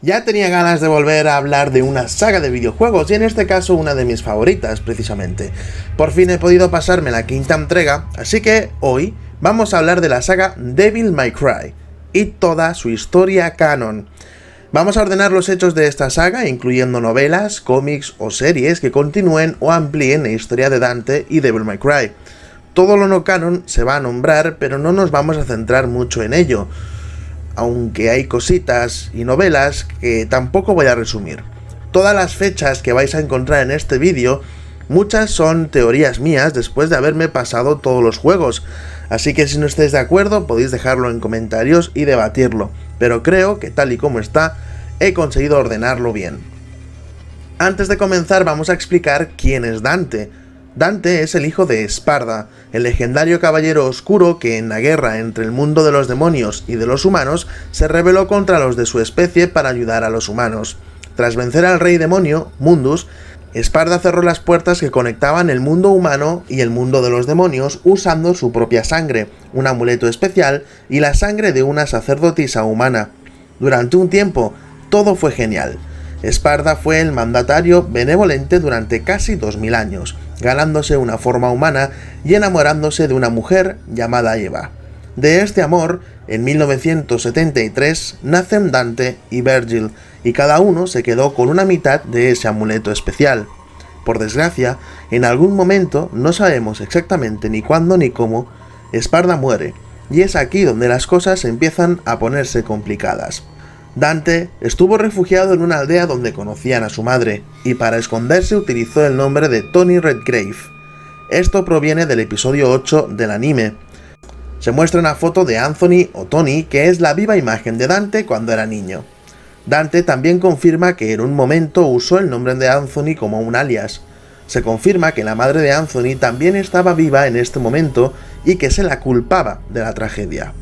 Ya tenía ganas de volver a hablar de una saga de videojuegos, y en este caso una de mis favoritas, precisamente. Por fin he podido pasarme la quinta entrega, así que hoy vamos a hablar de la saga Devil May Cry, y toda su historia canon. Vamos a ordenar los hechos de esta saga, incluyendo novelas, cómics o series que continúen o amplíen la historia de Dante y Devil May Cry. Todo lo no canon se va a nombrar, pero no nos vamos a centrar mucho en ello aunque hay cositas y novelas que tampoco voy a resumir. Todas las fechas que vais a encontrar en este vídeo, muchas son teorías mías después de haberme pasado todos los juegos, así que si no estáis de acuerdo podéis dejarlo en comentarios y debatirlo, pero creo que tal y como está, he conseguido ordenarlo bien. Antes de comenzar vamos a explicar quién es Dante, Dante es el hijo de Esparda, el legendario caballero oscuro que en la guerra entre el mundo de los demonios y de los humanos se rebeló contra los de su especie para ayudar a los humanos. Tras vencer al rey demonio, Mundus, Esparda cerró las puertas que conectaban el mundo humano y el mundo de los demonios usando su propia sangre, un amuleto especial y la sangre de una sacerdotisa humana. Durante un tiempo, todo fue genial. Esparda fue el mandatario benevolente durante casi 2000 años, ganándose una forma humana y enamorándose de una mujer llamada Eva. De este amor, en 1973 nacen Dante y Virgil, y cada uno se quedó con una mitad de ese amuleto especial. Por desgracia, en algún momento, no sabemos exactamente ni cuándo ni cómo, Esparda muere, y es aquí donde las cosas empiezan a ponerse complicadas. Dante estuvo refugiado en una aldea donde conocían a su madre, y para esconderse utilizó el nombre de Tony Redgrave. Esto proviene del episodio 8 del anime. Se muestra una foto de Anthony o Tony, que es la viva imagen de Dante cuando era niño. Dante también confirma que en un momento usó el nombre de Anthony como un alias. Se confirma que la madre de Anthony también estaba viva en este momento y que se la culpaba de la tragedia.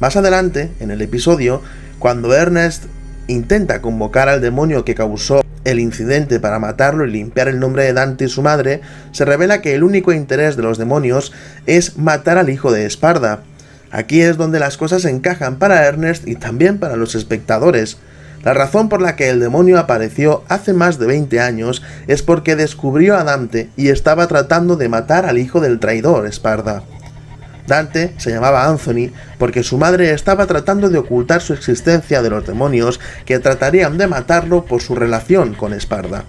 Más adelante, en el episodio, cuando Ernest intenta convocar al demonio que causó el incidente para matarlo y limpiar el nombre de Dante y su madre, se revela que el único interés de los demonios es matar al hijo de Esparda. Aquí es donde las cosas encajan para Ernest y también para los espectadores. La razón por la que el demonio apareció hace más de 20 años es porque descubrió a Dante y estaba tratando de matar al hijo del traidor Esparda. Dante se llamaba Anthony porque su madre estaba tratando de ocultar su existencia de los demonios que tratarían de matarlo por su relación con Esparda.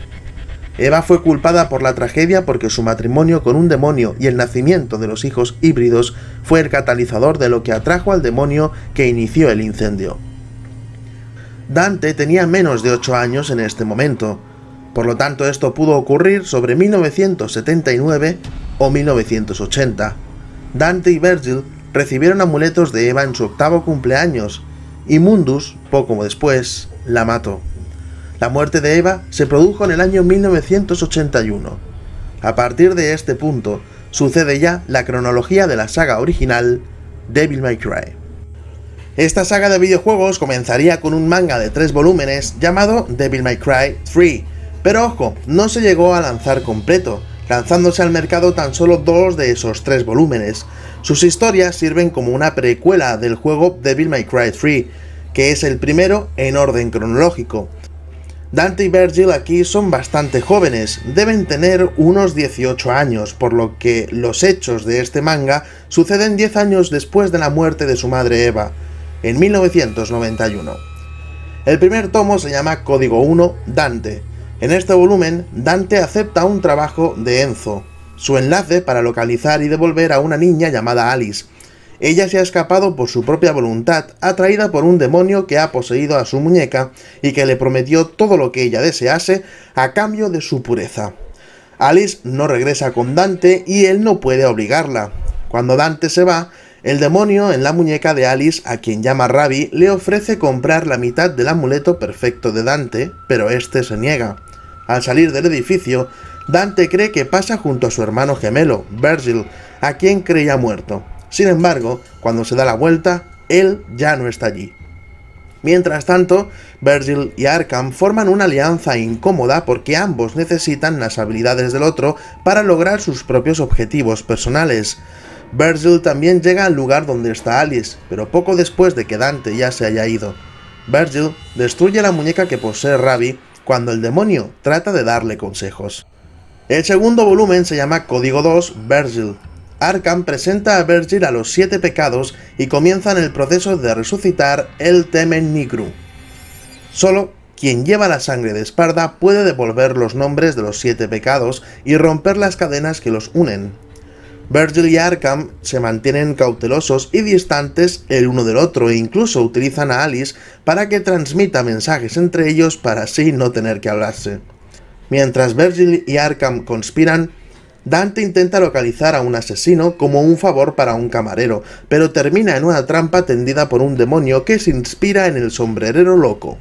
Eva fue culpada por la tragedia porque su matrimonio con un demonio y el nacimiento de los hijos híbridos fue el catalizador de lo que atrajo al demonio que inició el incendio. Dante tenía menos de 8 años en este momento, por lo tanto esto pudo ocurrir sobre 1979 o 1980. Dante y Virgil recibieron amuletos de Eva en su octavo cumpleaños, y Mundus, poco después, la mató. La muerte de Eva se produjo en el año 1981. A partir de este punto, sucede ya la cronología de la saga original Devil May Cry. Esta saga de videojuegos comenzaría con un manga de tres volúmenes llamado Devil May Cry 3, pero ojo, no se llegó a lanzar completo, lanzándose al mercado tan solo dos de esos tres volúmenes. Sus historias sirven como una precuela del juego Devil May Cry 3, que es el primero en orden cronológico. Dante y Virgil aquí son bastante jóvenes, deben tener unos 18 años, por lo que los hechos de este manga suceden 10 años después de la muerte de su madre Eva, en 1991. El primer tomo se llama Código 1 Dante, en este volumen, Dante acepta un trabajo de Enzo, su enlace para localizar y devolver a una niña llamada Alice. Ella se ha escapado por su propia voluntad, atraída por un demonio que ha poseído a su muñeca y que le prometió todo lo que ella desease a cambio de su pureza. Alice no regresa con Dante y él no puede obligarla. Cuando Dante se va, el demonio en la muñeca de Alice, a quien llama Rabbi, le ofrece comprar la mitad del amuleto perfecto de Dante, pero este se niega. Al salir del edificio, Dante cree que pasa junto a su hermano gemelo, Virgil, a quien creía muerto. Sin embargo, cuando se da la vuelta, él ya no está allí. Mientras tanto, Virgil y Arkham forman una alianza incómoda porque ambos necesitan las habilidades del otro para lograr sus propios objetivos personales. Virgil también llega al lugar donde está Alice, pero poco después de que Dante ya se haya ido. Virgil destruye la muñeca que posee Ravi cuando el demonio trata de darle consejos. El segundo volumen se llama Código 2 Virgil. Arkham presenta a Virgil a los siete pecados y comienzan el proceso de resucitar el Temen Nigru. Solo quien lleva la sangre de Esparda puede devolver los nombres de los siete pecados y romper las cadenas que los unen. Virgil y Arkham se mantienen cautelosos y distantes el uno del otro e incluso utilizan a Alice para que transmita mensajes entre ellos para así no tener que hablarse. Mientras Virgil y Arkham conspiran, Dante intenta localizar a un asesino como un favor para un camarero, pero termina en una trampa tendida por un demonio que se inspira en el sombrerero loco.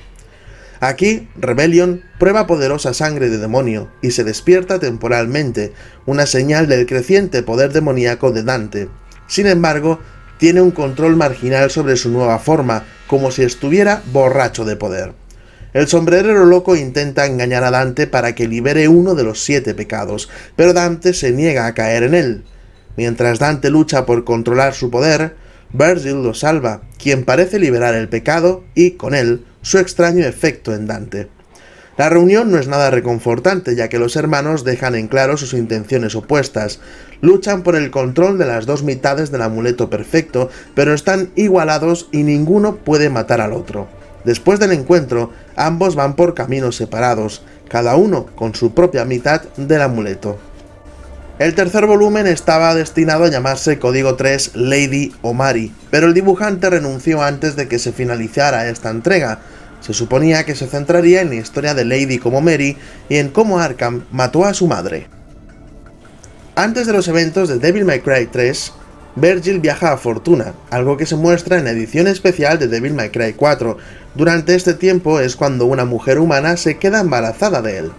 Aquí, Rebellion prueba poderosa sangre de demonio y se despierta temporalmente, una señal del creciente poder demoníaco de Dante. Sin embargo, tiene un control marginal sobre su nueva forma, como si estuviera borracho de poder. El sombrerero loco intenta engañar a Dante para que libere uno de los siete pecados, pero Dante se niega a caer en él. Mientras Dante lucha por controlar su poder, Virgil lo salva, quien parece liberar el pecado y, con él, su extraño efecto en Dante. La reunión no es nada reconfortante, ya que los hermanos dejan en claro sus intenciones opuestas. Luchan por el control de las dos mitades del amuleto perfecto, pero están igualados y ninguno puede matar al otro. Después del encuentro, ambos van por caminos separados, cada uno con su propia mitad del amuleto. El tercer volumen estaba destinado a llamarse Código 3 Lady o Mary, pero el dibujante renunció antes de que se finalizara esta entrega. Se suponía que se centraría en la historia de Lady como Mary y en cómo Arkham mató a su madre. Antes de los eventos de Devil May Cry 3, Virgil viaja a Fortuna, algo que se muestra en la edición especial de Devil May Cry 4. Durante este tiempo es cuando una mujer humana se queda embarazada de él.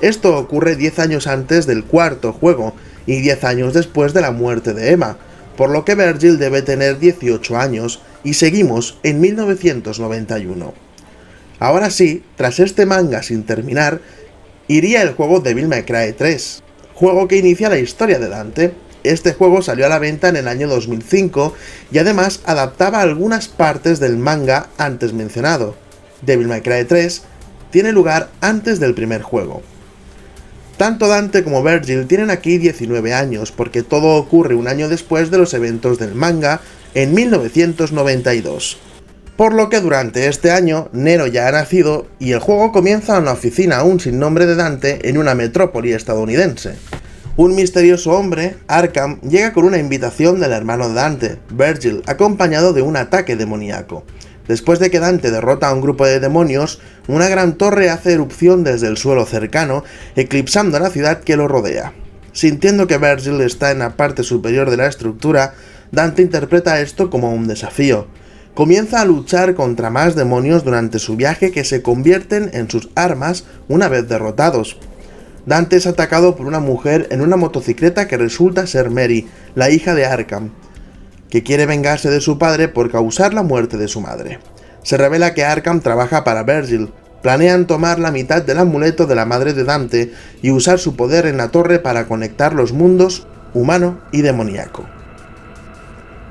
Esto ocurre 10 años antes del cuarto juego, y 10 años después de la muerte de Emma, por lo que Virgil debe tener 18 años y seguimos en 1991. Ahora sí, tras este manga sin terminar, iría el juego Devil May Cry 3, juego que inicia la historia de Dante. Este juego salió a la venta en el año 2005 y además adaptaba algunas partes del manga antes mencionado. Devil May Cry 3 tiene lugar antes del primer juego. Tanto Dante como Virgil tienen aquí 19 años, porque todo ocurre un año después de los eventos del manga, en 1992. Por lo que durante este año, Nero ya ha nacido y el juego comienza en una oficina aún sin nombre de Dante en una metrópoli estadounidense. Un misterioso hombre, Arkham, llega con una invitación del hermano de Dante, Virgil, acompañado de un ataque demoníaco. Después de que Dante derrota a un grupo de demonios, una gran torre hace erupción desde el suelo cercano, eclipsando a la ciudad que lo rodea. Sintiendo que Virgil está en la parte superior de la estructura, Dante interpreta esto como un desafío. Comienza a luchar contra más demonios durante su viaje que se convierten en sus armas una vez derrotados. Dante es atacado por una mujer en una motocicleta que resulta ser Mary, la hija de Arkham que quiere vengarse de su padre por causar la muerte de su madre. Se revela que Arkham trabaja para Virgil, planean tomar la mitad del amuleto de la madre de Dante y usar su poder en la torre para conectar los mundos humano y demoníaco.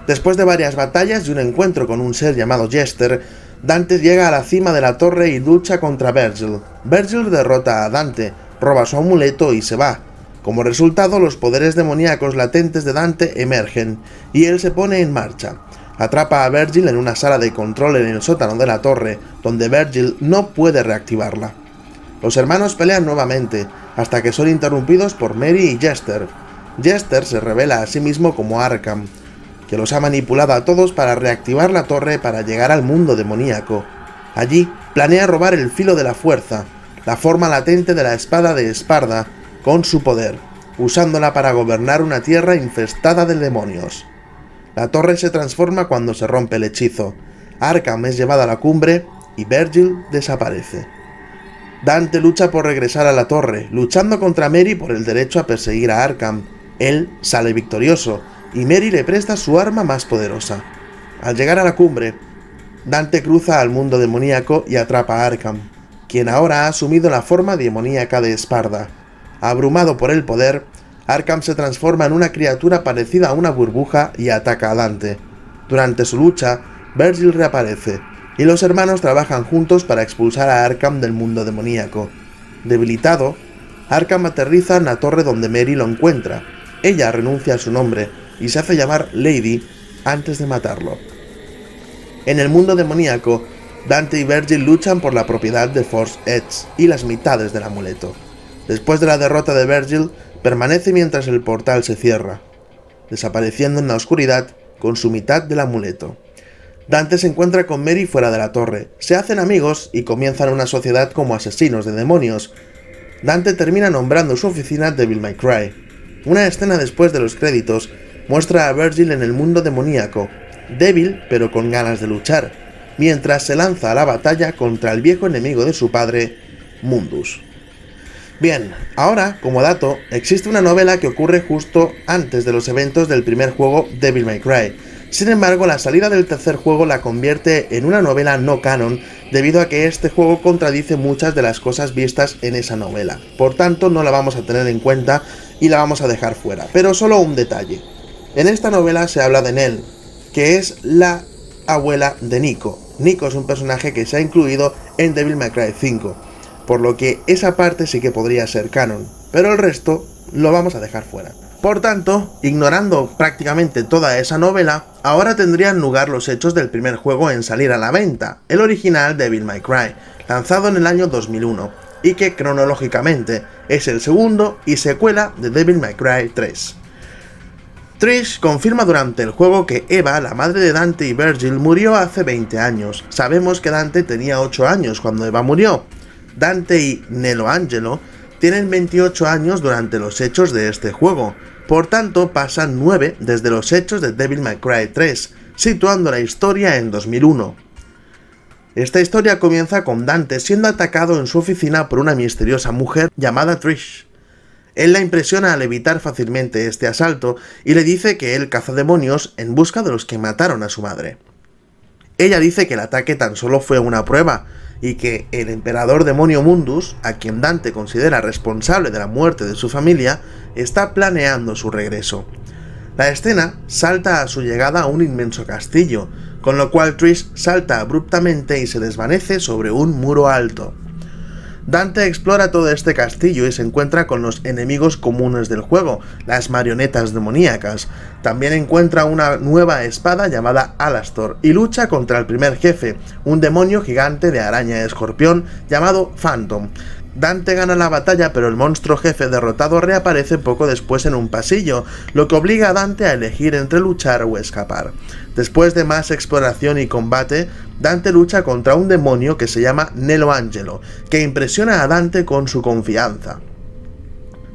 Después de varias batallas y un encuentro con un ser llamado Jester, Dante llega a la cima de la torre y lucha contra Virgil. Virgil derrota a Dante, roba su amuleto y se va, como resultado, los poderes demoníacos latentes de Dante emergen, y él se pone en marcha. Atrapa a Virgil en una sala de control en el sótano de la torre, donde Virgil no puede reactivarla. Los hermanos pelean nuevamente, hasta que son interrumpidos por Mary y Jester. Jester se revela a sí mismo como Arkham, que los ha manipulado a todos para reactivar la torre para llegar al mundo demoníaco. Allí planea robar el filo de la fuerza, la forma latente de la espada de Esparda, con su poder, usándola para gobernar una tierra infestada de demonios. La torre se transforma cuando se rompe el hechizo, Arkham es llevada a la cumbre y Virgil desaparece. Dante lucha por regresar a la torre, luchando contra Mary por el derecho a perseguir a Arkham. Él sale victorioso y Mary le presta su arma más poderosa. Al llegar a la cumbre, Dante cruza al mundo demoníaco y atrapa a Arkham, quien ahora ha asumido la forma demoníaca de Esparda, Abrumado por el poder, Arkham se transforma en una criatura parecida a una burbuja y ataca a Dante. Durante su lucha, Virgil reaparece, y los hermanos trabajan juntos para expulsar a Arkham del mundo demoníaco. Debilitado, Arkham aterriza en la torre donde Mary lo encuentra. Ella renuncia a su nombre y se hace llamar Lady antes de matarlo. En el mundo demoníaco, Dante y Virgil luchan por la propiedad de Force Edge y las mitades del amuleto después de la derrota de Virgil, permanece mientras el portal se cierra, desapareciendo en la oscuridad con su mitad del amuleto. Dante se encuentra con Mary fuera de la torre, se hacen amigos y comienzan una sociedad como asesinos de demonios. Dante termina nombrando su oficina Devil May Cry. Una escena después de los créditos muestra a Virgil en el mundo demoníaco, débil pero con ganas de luchar, mientras se lanza a la batalla contra el viejo enemigo de su padre, Mundus. Bien, ahora, como dato, existe una novela que ocurre justo antes de los eventos del primer juego Devil May Cry. Sin embargo, la salida del tercer juego la convierte en una novela no canon debido a que este juego contradice muchas de las cosas vistas en esa novela. Por tanto, no la vamos a tener en cuenta y la vamos a dejar fuera. Pero solo un detalle. En esta novela se habla de Nell, que es la abuela de Nico. Nico es un personaje que se ha incluido en Devil May Cry 5 por lo que esa parte sí que podría ser canon, pero el resto lo vamos a dejar fuera. Por tanto, ignorando prácticamente toda esa novela, ahora tendrían lugar los hechos del primer juego en salir a la venta, el original Devil May Cry, lanzado en el año 2001, y que cronológicamente es el segundo y secuela de Devil May Cry 3. Trish confirma durante el juego que Eva, la madre de Dante y Virgil, murió hace 20 años. Sabemos que Dante tenía 8 años cuando Eva murió, Dante y Nelo Angelo tienen 28 años durante los hechos de este juego, por tanto pasan 9 desde los hechos de Devil May Cry 3, situando la historia en 2001. Esta historia comienza con Dante siendo atacado en su oficina por una misteriosa mujer llamada Trish. Él la impresiona al evitar fácilmente este asalto y le dice que él caza demonios en busca de los que mataron a su madre. Ella dice que el ataque tan solo fue una prueba, y que el emperador demonio Mundus, a quien Dante considera responsable de la muerte de su familia, está planeando su regreso. La escena salta a su llegada a un inmenso castillo, con lo cual Trish salta abruptamente y se desvanece sobre un muro alto. Dante explora todo este castillo y se encuentra con los enemigos comunes del juego, las marionetas demoníacas. También encuentra una nueva espada llamada Alastor y lucha contra el primer jefe, un demonio gigante de araña escorpión llamado Phantom. Dante gana la batalla, pero el monstruo jefe derrotado reaparece poco después en un pasillo, lo que obliga a Dante a elegir entre luchar o escapar. Después de más exploración y combate, Dante lucha contra un demonio que se llama Nelo Angelo, que impresiona a Dante con su confianza.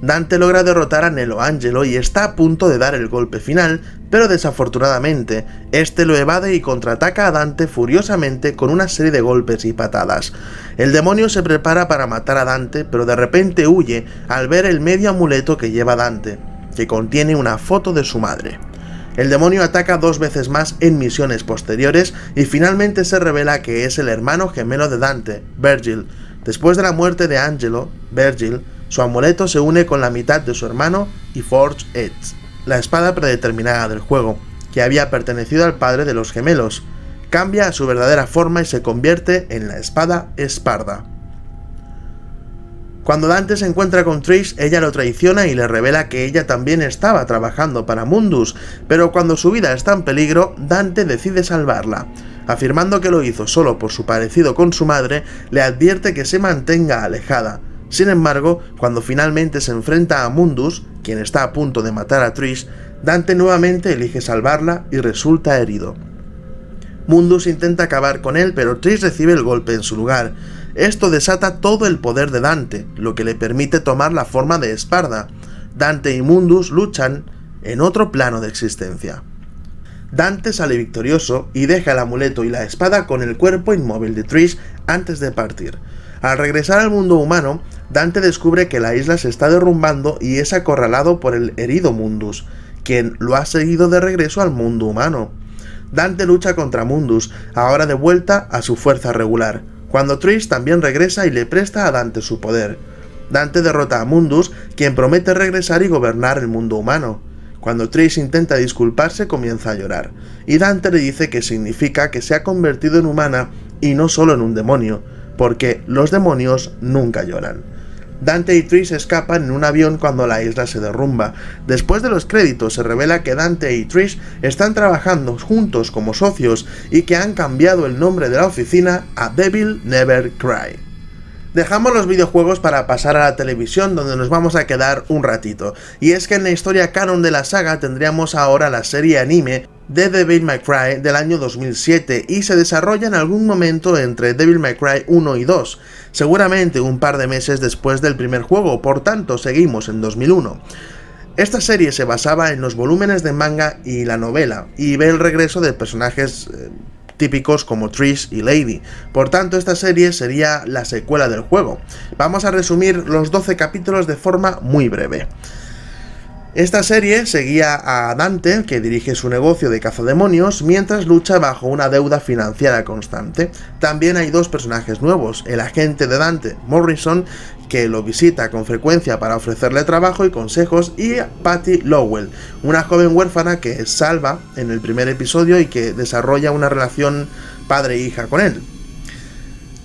Dante logra derrotar a Nelo Angelo y está a punto de dar el golpe final, pero desafortunadamente, este lo evade y contraataca a Dante furiosamente con una serie de golpes y patadas. El demonio se prepara para matar a Dante, pero de repente huye al ver el medio amuleto que lleva Dante, que contiene una foto de su madre. El demonio ataca dos veces más en misiones posteriores y finalmente se revela que es el hermano gemelo de Dante, Virgil. Después de la muerte de Angelo, Virgil su amuleto se une con la mitad de su hermano y Forge Edge, la espada predeterminada del juego, que había pertenecido al padre de los gemelos. Cambia a su verdadera forma y se convierte en la espada Esparda. Cuando Dante se encuentra con Trish, ella lo traiciona y le revela que ella también estaba trabajando para Mundus, pero cuando su vida está en peligro, Dante decide salvarla. Afirmando que lo hizo solo por su parecido con su madre, le advierte que se mantenga alejada. Sin embargo, cuando finalmente se enfrenta a Mundus, quien está a punto de matar a Trish, Dante nuevamente elige salvarla y resulta herido. Mundus intenta acabar con él, pero Trish recibe el golpe en su lugar. Esto desata todo el poder de Dante, lo que le permite tomar la forma de Esparda. Dante y Mundus luchan en otro plano de existencia. Dante sale victorioso y deja el amuleto y la espada con el cuerpo inmóvil de Trish antes de partir. Al regresar al mundo humano, Dante descubre que la isla se está derrumbando y es acorralado por el herido Mundus, quien lo ha seguido de regreso al mundo humano. Dante lucha contra Mundus, ahora de vuelta a su fuerza regular, cuando Trish también regresa y le presta a Dante su poder. Dante derrota a Mundus, quien promete regresar y gobernar el mundo humano. Cuando Trish intenta disculparse comienza a llorar, y Dante le dice que significa que se ha convertido en humana y no solo en un demonio, porque los demonios nunca lloran. Dante y Trish escapan en un avión cuando la isla se derrumba. Después de los créditos se revela que Dante y Trish están trabajando juntos como socios y que han cambiado el nombre de la oficina a Devil Never Cry. Dejamos los videojuegos para pasar a la televisión donde nos vamos a quedar un ratito, y es que en la historia canon de la saga tendríamos ahora la serie anime de Devil May Cry del año 2007 y se desarrolla en algún momento entre Devil May Cry 1 y 2, seguramente un par de meses después del primer juego, por tanto seguimos en 2001. Esta serie se basaba en los volúmenes de manga y la novela, y ve el regreso de personajes eh, típicos como Trish y Lady. Por tanto, esta serie sería la secuela del juego. Vamos a resumir los 12 capítulos de forma muy breve. Esta serie seguía a Dante, que dirige su negocio de cazademonios, mientras lucha bajo una deuda financiera constante. También hay dos personajes nuevos, el agente de Dante, Morrison, que lo visita con frecuencia para ofrecerle trabajo y consejos, y Patty Lowell, una joven huérfana que salva en el primer episodio y que desarrolla una relación padre-hija con él.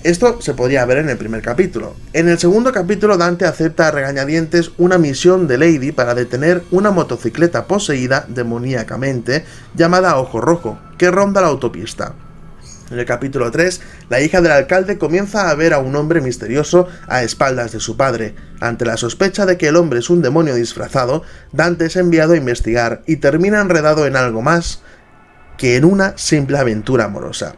Esto se podría ver en el primer capítulo. En el segundo capítulo, Dante acepta a regañadientes una misión de Lady para detener una motocicleta poseída demoníacamente llamada Ojo Rojo, que ronda la autopista. En el capítulo 3, la hija del alcalde comienza a ver a un hombre misterioso a espaldas de su padre. Ante la sospecha de que el hombre es un demonio disfrazado, Dante es enviado a investigar y termina enredado en algo más que en una simple aventura amorosa.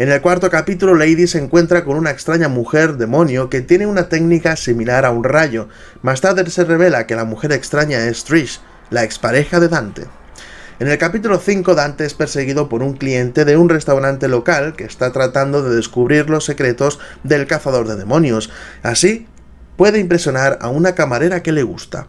En el cuarto capítulo, Lady se encuentra con una extraña mujer demonio que tiene una técnica similar a un rayo. Más tarde se revela que la mujer extraña es Trish, la expareja de Dante. En el capítulo 5, Dante es perseguido por un cliente de un restaurante local que está tratando de descubrir los secretos del cazador de demonios. Así, puede impresionar a una camarera que le gusta.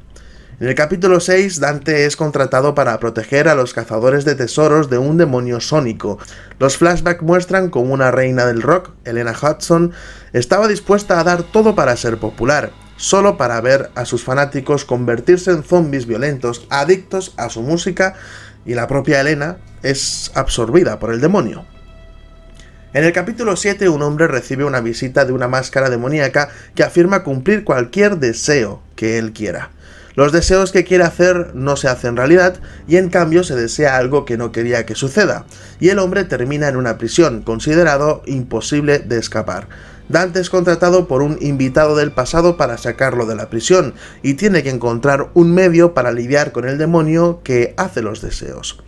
En el capítulo 6, Dante es contratado para proteger a los cazadores de tesoros de un demonio sónico. Los flashbacks muestran cómo una reina del rock, Elena Hudson, estaba dispuesta a dar todo para ser popular, solo para ver a sus fanáticos convertirse en zombies violentos, adictos a su música, y la propia Elena es absorbida por el demonio. En el capítulo 7 un hombre recibe una visita de una máscara demoníaca que afirma cumplir cualquier deseo que él quiera. Los deseos que quiere hacer no se hacen realidad y en cambio se desea algo que no quería que suceda, y el hombre termina en una prisión, considerado imposible de escapar. Dante es contratado por un invitado del pasado para sacarlo de la prisión y tiene que encontrar un medio para lidiar con el demonio que hace los deseos.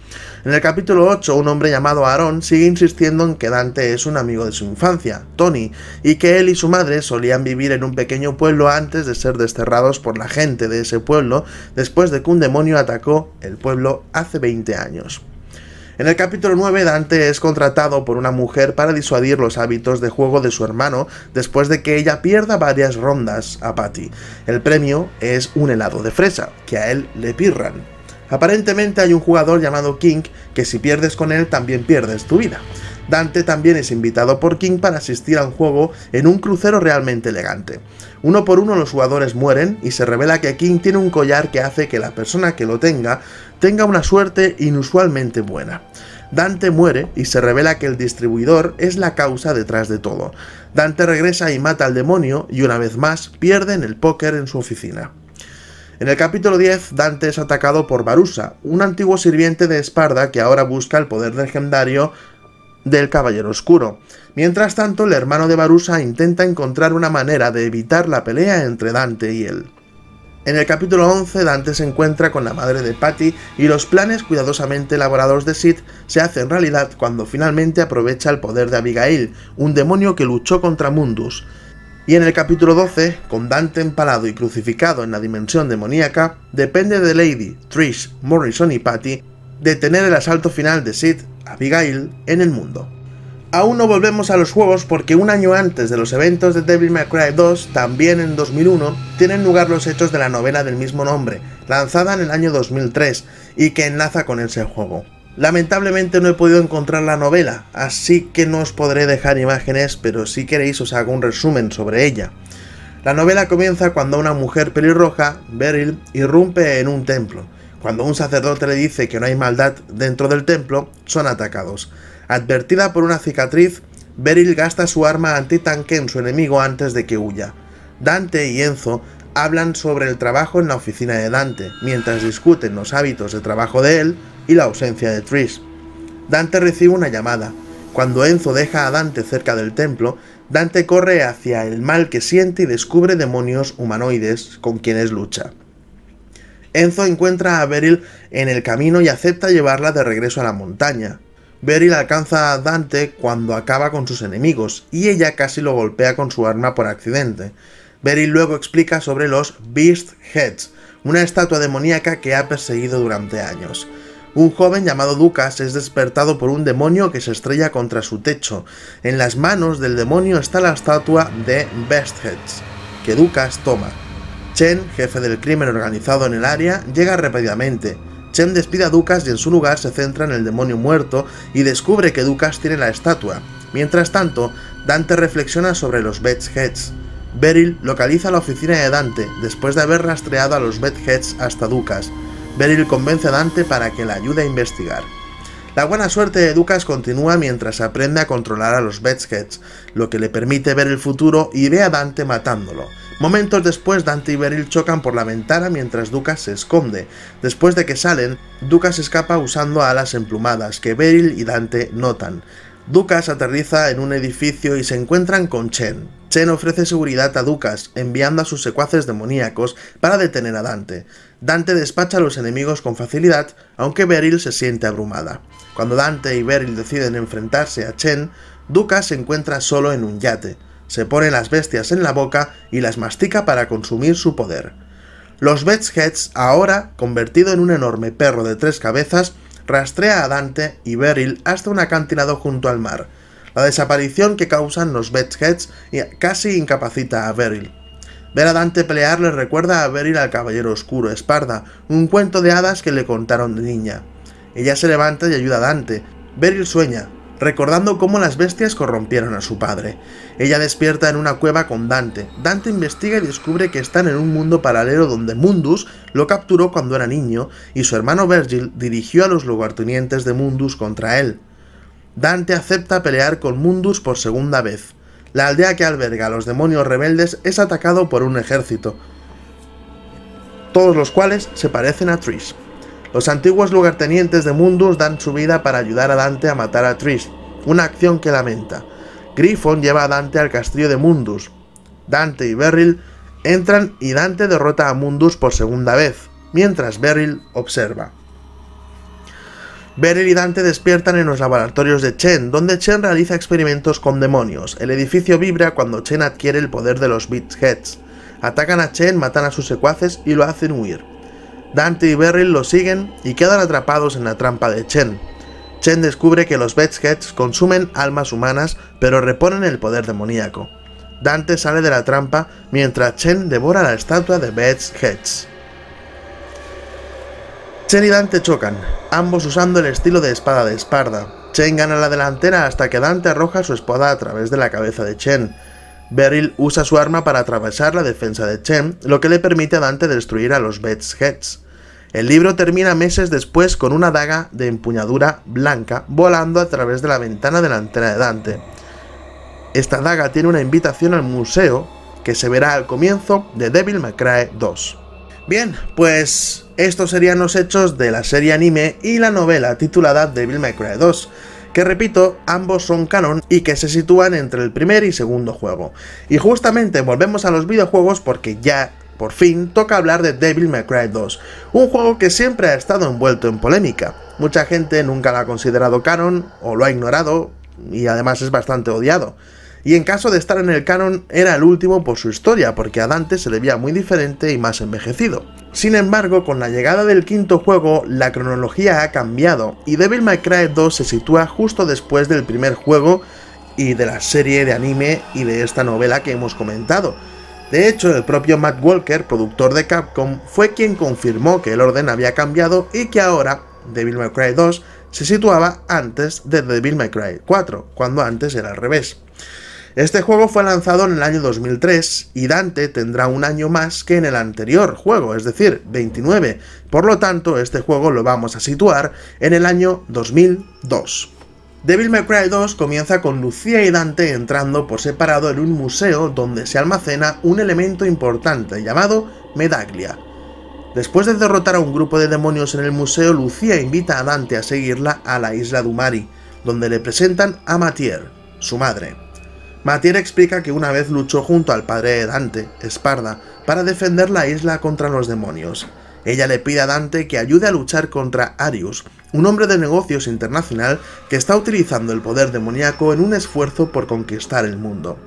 En el capítulo 8, un hombre llamado Aaron sigue insistiendo en que Dante es un amigo de su infancia, Tony, y que él y su madre solían vivir en un pequeño pueblo antes de ser desterrados por la gente de ese pueblo después de que un demonio atacó el pueblo hace 20 años. En el capítulo 9, Dante es contratado por una mujer para disuadir los hábitos de juego de su hermano después de que ella pierda varias rondas a Patty. El premio es un helado de fresa, que a él le pirran. Aparentemente hay un jugador llamado King que si pierdes con él también pierdes tu vida. Dante también es invitado por King para asistir a un juego en un crucero realmente elegante. Uno por uno los jugadores mueren y se revela que King tiene un collar que hace que la persona que lo tenga tenga una suerte inusualmente buena. Dante muere y se revela que el distribuidor es la causa detrás de todo. Dante regresa y mata al demonio y una vez más pierden el póker en su oficina. En el capítulo 10, Dante es atacado por Barusa, un antiguo sirviente de Esparda que ahora busca el poder legendario del Caballero Oscuro. Mientras tanto, el hermano de Barusa intenta encontrar una manera de evitar la pelea entre Dante y él. En el capítulo 11, Dante se encuentra con la madre de Patty y los planes cuidadosamente elaborados de Sid se hacen realidad cuando finalmente aprovecha el poder de Abigail, un demonio que luchó contra Mundus. Y en el capítulo 12, con Dante empalado y crucificado en la dimensión demoníaca, depende de Lady, Trish, Morrison y Patty detener el asalto final de Sid, Abigail, en el mundo. Aún no volvemos a los juegos porque un año antes de los eventos de Devil May Cry 2, también en 2001, tienen lugar los hechos de la novela del mismo nombre, lanzada en el año 2003 y que enlaza con ese juego. Lamentablemente no he podido encontrar la novela, así que no os podré dejar imágenes, pero si queréis os hago un resumen sobre ella. La novela comienza cuando una mujer pelirroja, Beryl, irrumpe en un templo cuando un sacerdote le dice que no hay maldad dentro del templo, son atacados. Advertida por una cicatriz, Beryl gasta su arma antitanque en su enemigo antes de que huya. Dante y Enzo hablan sobre el trabajo en la oficina de Dante, mientras discuten los hábitos de trabajo de él y la ausencia de Trish. Dante recibe una llamada. Cuando Enzo deja a Dante cerca del templo, Dante corre hacia el mal que siente y descubre demonios humanoides con quienes lucha. Enzo encuentra a Beryl en el camino y acepta llevarla de regreso a la montaña. Beryl alcanza a Dante cuando acaba con sus enemigos, y ella casi lo golpea con su arma por accidente. Beryl luego explica sobre los Beast Heads, una estatua demoníaca que ha perseguido durante años. Un joven llamado Ducas es despertado por un demonio que se estrella contra su techo. En las manos del demonio está la estatua de Heads, que Ducas toma. Chen, jefe del crimen organizado en el área, llega rápidamente. Chen despide a Dukas y en su lugar se centra en el demonio muerto y descubre que Dukas tiene la estatua. Mientras tanto, Dante reflexiona sobre los Heads. Beryl localiza la oficina de Dante después de haber rastreado a los Heads hasta Dukas. Beryl convence a Dante para que la ayude a investigar. La buena suerte de Dukas continúa mientras aprende a controlar a los Heads, lo que le permite ver el futuro y ve a Dante matándolo. Momentos después, Dante y Beryl chocan por la ventana mientras Dukas se esconde. Después de que salen, Dukas escapa usando alas emplumadas que Beryl y Dante notan. Dukas aterriza en un edificio y se encuentran con Chen. Chen ofrece seguridad a Dukas, enviando a sus secuaces demoníacos para detener a Dante. Dante despacha a los enemigos con facilidad, aunque Beryl se siente abrumada. Cuando Dante y Beryl deciden enfrentarse a Chen, Dukas se encuentra solo en un yate se pone las bestias en la boca y las mastica para consumir su poder. Los Betsheads, ahora convertido en un enorme perro de tres cabezas, rastrea a Dante y Beryl hasta un acantilado junto al mar. La desaparición que causan los Betsheads casi incapacita a Beryl. Ver a Dante pelear le recuerda a Beryl al Caballero Oscuro Esparda, un cuento de hadas que le contaron de niña. Ella se levanta y ayuda a Dante. Beryl sueña, recordando cómo las bestias corrompieron a su padre. Ella despierta en una cueva con Dante. Dante investiga y descubre que están en un mundo paralelo donde Mundus lo capturó cuando era niño y su hermano Virgil dirigió a los lugartenientes de Mundus contra él. Dante acepta pelear con Mundus por segunda vez. La aldea que alberga a los demonios rebeldes es atacado por un ejército, todos los cuales se parecen a Trish. Los antiguos lugartenientes de Mundus dan su vida para ayudar a Dante a matar a Trist, una acción que lamenta. Griffon lleva a Dante al castillo de Mundus. Dante y Beryl entran y Dante derrota a Mundus por segunda vez, mientras Beryl observa. Beryl y Dante despiertan en los laboratorios de Chen, donde Chen realiza experimentos con demonios. El edificio vibra cuando Chen adquiere el poder de los Heads. Atacan a Chen, matan a sus secuaces y lo hacen huir. Dante y Beryl lo siguen y quedan atrapados en la trampa de Chen. Chen descubre que los Betsheads consumen almas humanas pero reponen el poder demoníaco. Dante sale de la trampa mientras Chen devora la estatua de Heads. Chen y Dante chocan, ambos usando el estilo de espada de Esparda. Chen gana la delantera hasta que Dante arroja su espada a través de la cabeza de Chen, Beryl usa su arma para atravesar la defensa de Chen, lo que le permite a Dante destruir a los Bets Heads. El libro termina meses después con una daga de empuñadura blanca volando a través de la ventana delantera de Dante. Esta daga tiene una invitación al museo que se verá al comienzo de Devil May Cry 2. Bien, pues estos serían los hechos de la serie anime y la novela titulada Devil May Cry 2 que repito, ambos son canon y que se sitúan entre el primer y segundo juego. Y justamente volvemos a los videojuegos porque ya por fin toca hablar de Devil May Cry 2, un juego que siempre ha estado envuelto en polémica. Mucha gente nunca lo ha considerado canon o lo ha ignorado y además es bastante odiado y en caso de estar en el canon era el último por su historia, porque a Dante se le veía muy diferente y más envejecido. Sin embargo, con la llegada del quinto juego, la cronología ha cambiado, y Devil May Cry 2 se sitúa justo después del primer juego y de la serie de anime y de esta novela que hemos comentado. De hecho, el propio Matt Walker, productor de Capcom, fue quien confirmó que el orden había cambiado y que ahora Devil May Cry 2 se situaba antes de Devil May Cry 4, cuando antes era al revés. Este juego fue lanzado en el año 2003 y Dante tendrá un año más que en el anterior juego, es decir, 29. Por lo tanto, este juego lo vamos a situar en el año 2002. Devil May Cry 2 comienza con Lucía y Dante entrando por separado en un museo donde se almacena un elemento importante llamado Medaglia. Después de derrotar a un grupo de demonios en el museo, Lucía invita a Dante a seguirla a la isla Dumari, donde le presentan a Mathieu, su madre. Matiera explica que una vez luchó junto al padre de Dante, Esparda, para defender la isla contra los demonios. Ella le pide a Dante que ayude a luchar contra Arius, un hombre de negocios internacional que está utilizando el poder demoníaco en un esfuerzo por conquistar el mundo.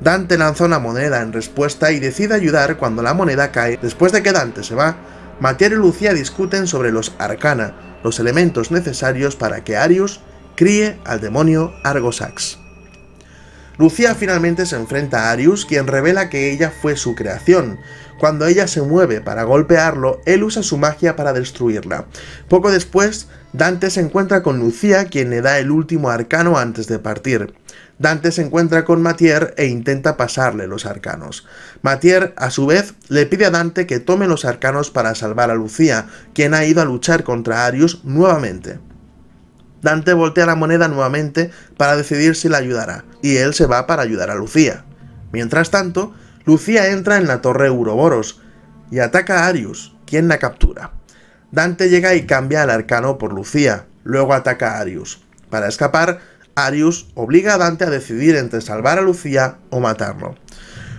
Dante lanza una moneda en respuesta y decide ayudar cuando la moneda cae. Después de que Dante se va, Mathier y Lucía discuten sobre los arcana, los elementos necesarios para que Arius críe al demonio Argosax. Lucía finalmente se enfrenta a Arius, quien revela que ella fue su creación. Cuando ella se mueve para golpearlo, él usa su magia para destruirla. Poco después, Dante se encuentra con Lucía, quien le da el último arcano antes de partir. Dante se encuentra con Mathier e intenta pasarle los arcanos. Mathier, a su vez, le pide a Dante que tome los arcanos para salvar a Lucía, quien ha ido a luchar contra Arius nuevamente. Dante voltea la moneda nuevamente para decidir si la ayudará, y él se va para ayudar a Lucía. Mientras tanto, Lucía entra en la torre Uroboros y ataca a Arius, quien la captura. Dante llega y cambia al arcano por Lucía, luego ataca a Arius. Para escapar, Arius obliga a Dante a decidir entre salvar a Lucía o matarlo.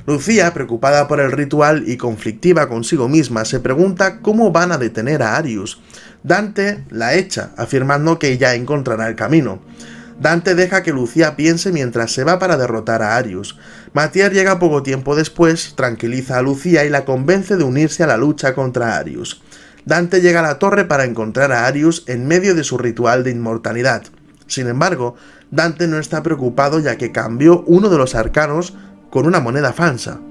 Lucía, preocupada por el ritual y conflictiva consigo misma, se pregunta cómo van a detener a Arius, Dante la echa, afirmando que ya encontrará el camino. Dante deja que Lucía piense mientras se va para derrotar a Arius. Matías llega poco tiempo después, tranquiliza a Lucía y la convence de unirse a la lucha contra Arius. Dante llega a la torre para encontrar a Arius en medio de su ritual de inmortalidad. Sin embargo, Dante no está preocupado ya que cambió uno de los arcanos con una moneda falsa.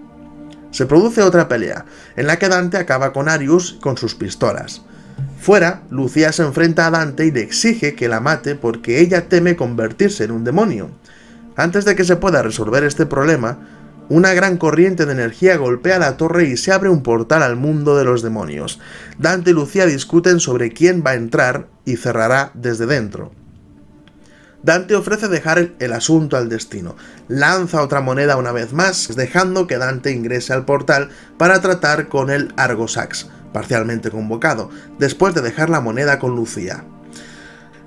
Se produce otra pelea, en la que Dante acaba con Arius con sus pistolas. Fuera, Lucía se enfrenta a Dante y le exige que la mate porque ella teme convertirse en un demonio. Antes de que se pueda resolver este problema, una gran corriente de energía golpea la torre y se abre un portal al mundo de los demonios. Dante y Lucía discuten sobre quién va a entrar y cerrará desde dentro. Dante ofrece dejar el, asunto al destino. Lanza otra moneda una vez más, dejando que Dante ingrese al portal para tratar con el Argosax, parcialmente convocado, después de dejar la moneda con Lucía.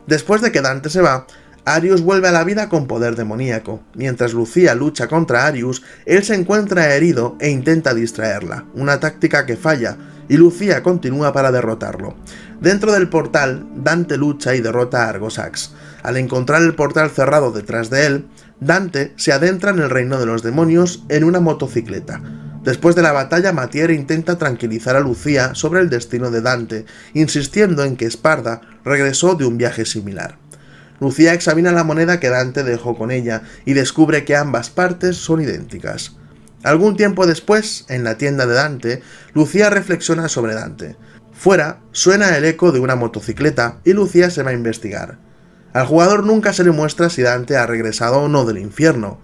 Después de que Dante se va, Arius vuelve a la vida con poder demoníaco. Mientras Lucía lucha contra Arius, él se encuentra herido e intenta distraerla, una táctica que falla, y Lucía continúa para derrotarlo. Dentro del portal, Dante lucha y derrota a Argosax. Al encontrar el portal cerrado detrás de él, Dante se adentra en el reino de los demonios en una motocicleta. Después de la batalla, Matier intenta tranquilizar a Lucía sobre el destino de Dante, insistiendo en que Esparda regresó de un viaje similar. Lucía examina la moneda que Dante dejó con ella y descubre que ambas partes son idénticas. Algún tiempo después, en la tienda de Dante, Lucía reflexiona sobre Dante. Fuera, suena el eco de una motocicleta y Lucía se va a investigar. Al jugador nunca se le muestra si Dante ha regresado o no del infierno,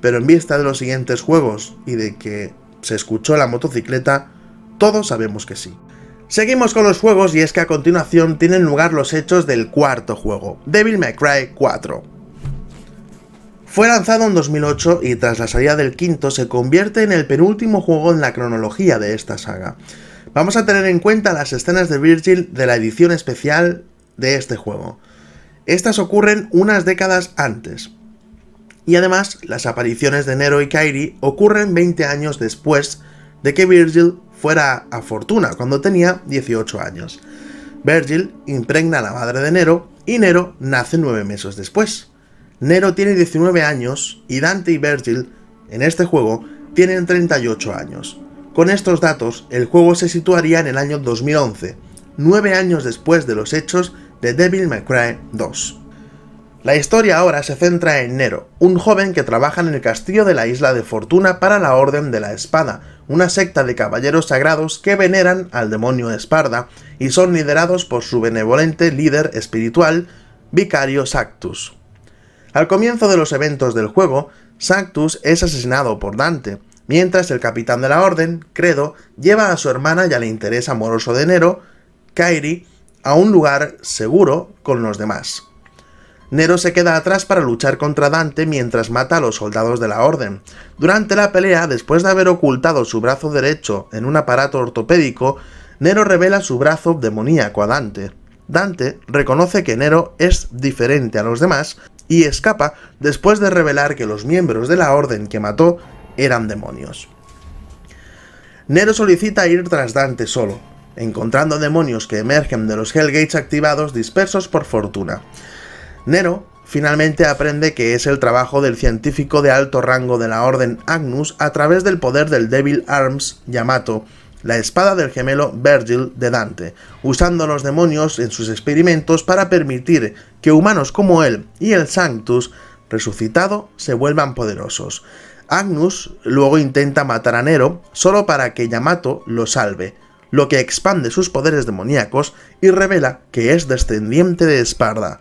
pero en vista de los siguientes juegos y de que se escuchó la motocicleta, todos sabemos que sí. Seguimos con los juegos y es que a continuación tienen lugar los hechos del cuarto juego, Devil May Cry 4. Fue lanzado en 2008 y tras la salida del quinto se convierte en el penúltimo juego en la cronología de esta saga. Vamos a tener en cuenta las escenas de Virgil de la edición especial de este juego. Estas ocurren unas décadas antes. Y además, las apariciones de Nero y Kairi ocurren 20 años después de que Virgil fuera a Fortuna, cuando tenía 18 años. Virgil impregna a la madre de Nero y Nero nace 9 meses después. Nero tiene 19 años y Dante y Virgil, en este juego, tienen 38 años. Con estos datos, el juego se situaría en el año 2011, 9 años después de los hechos de Devil May Cry 2. La historia ahora se centra en Nero, un joven que trabaja en el castillo de la Isla de Fortuna para la Orden de la Espada, una secta de caballeros sagrados que veneran al demonio Esparda y son liderados por su benevolente líder espiritual, Vicario Sactus. Al comienzo de los eventos del juego, Sactus es asesinado por Dante, mientras el capitán de la Orden, Credo, lleva a su hermana y al interés amoroso de Nero, Kairi, a un lugar seguro con los demás. Nero se queda atrás para luchar contra Dante mientras mata a los soldados de la Orden. Durante la pelea, después de haber ocultado su brazo derecho en un aparato ortopédico, Nero revela su brazo demoníaco a Dante. Dante reconoce que Nero es diferente a los demás y escapa después de revelar que los miembros de la Orden que mató eran demonios. Nero solicita ir tras Dante solo, encontrando demonios que emergen de los Hellgates activados dispersos por fortuna. Nero finalmente aprende que es el trabajo del científico de alto rango de la Orden Agnus a través del poder del Devil Arms Yamato, la espada del gemelo Virgil de Dante, usando los demonios en sus experimentos para permitir que humanos como él y el Sanctus resucitado se vuelvan poderosos. Agnus luego intenta matar a Nero solo para que Yamato lo salve, lo que expande sus poderes demoníacos y revela que es descendiente de Esparda.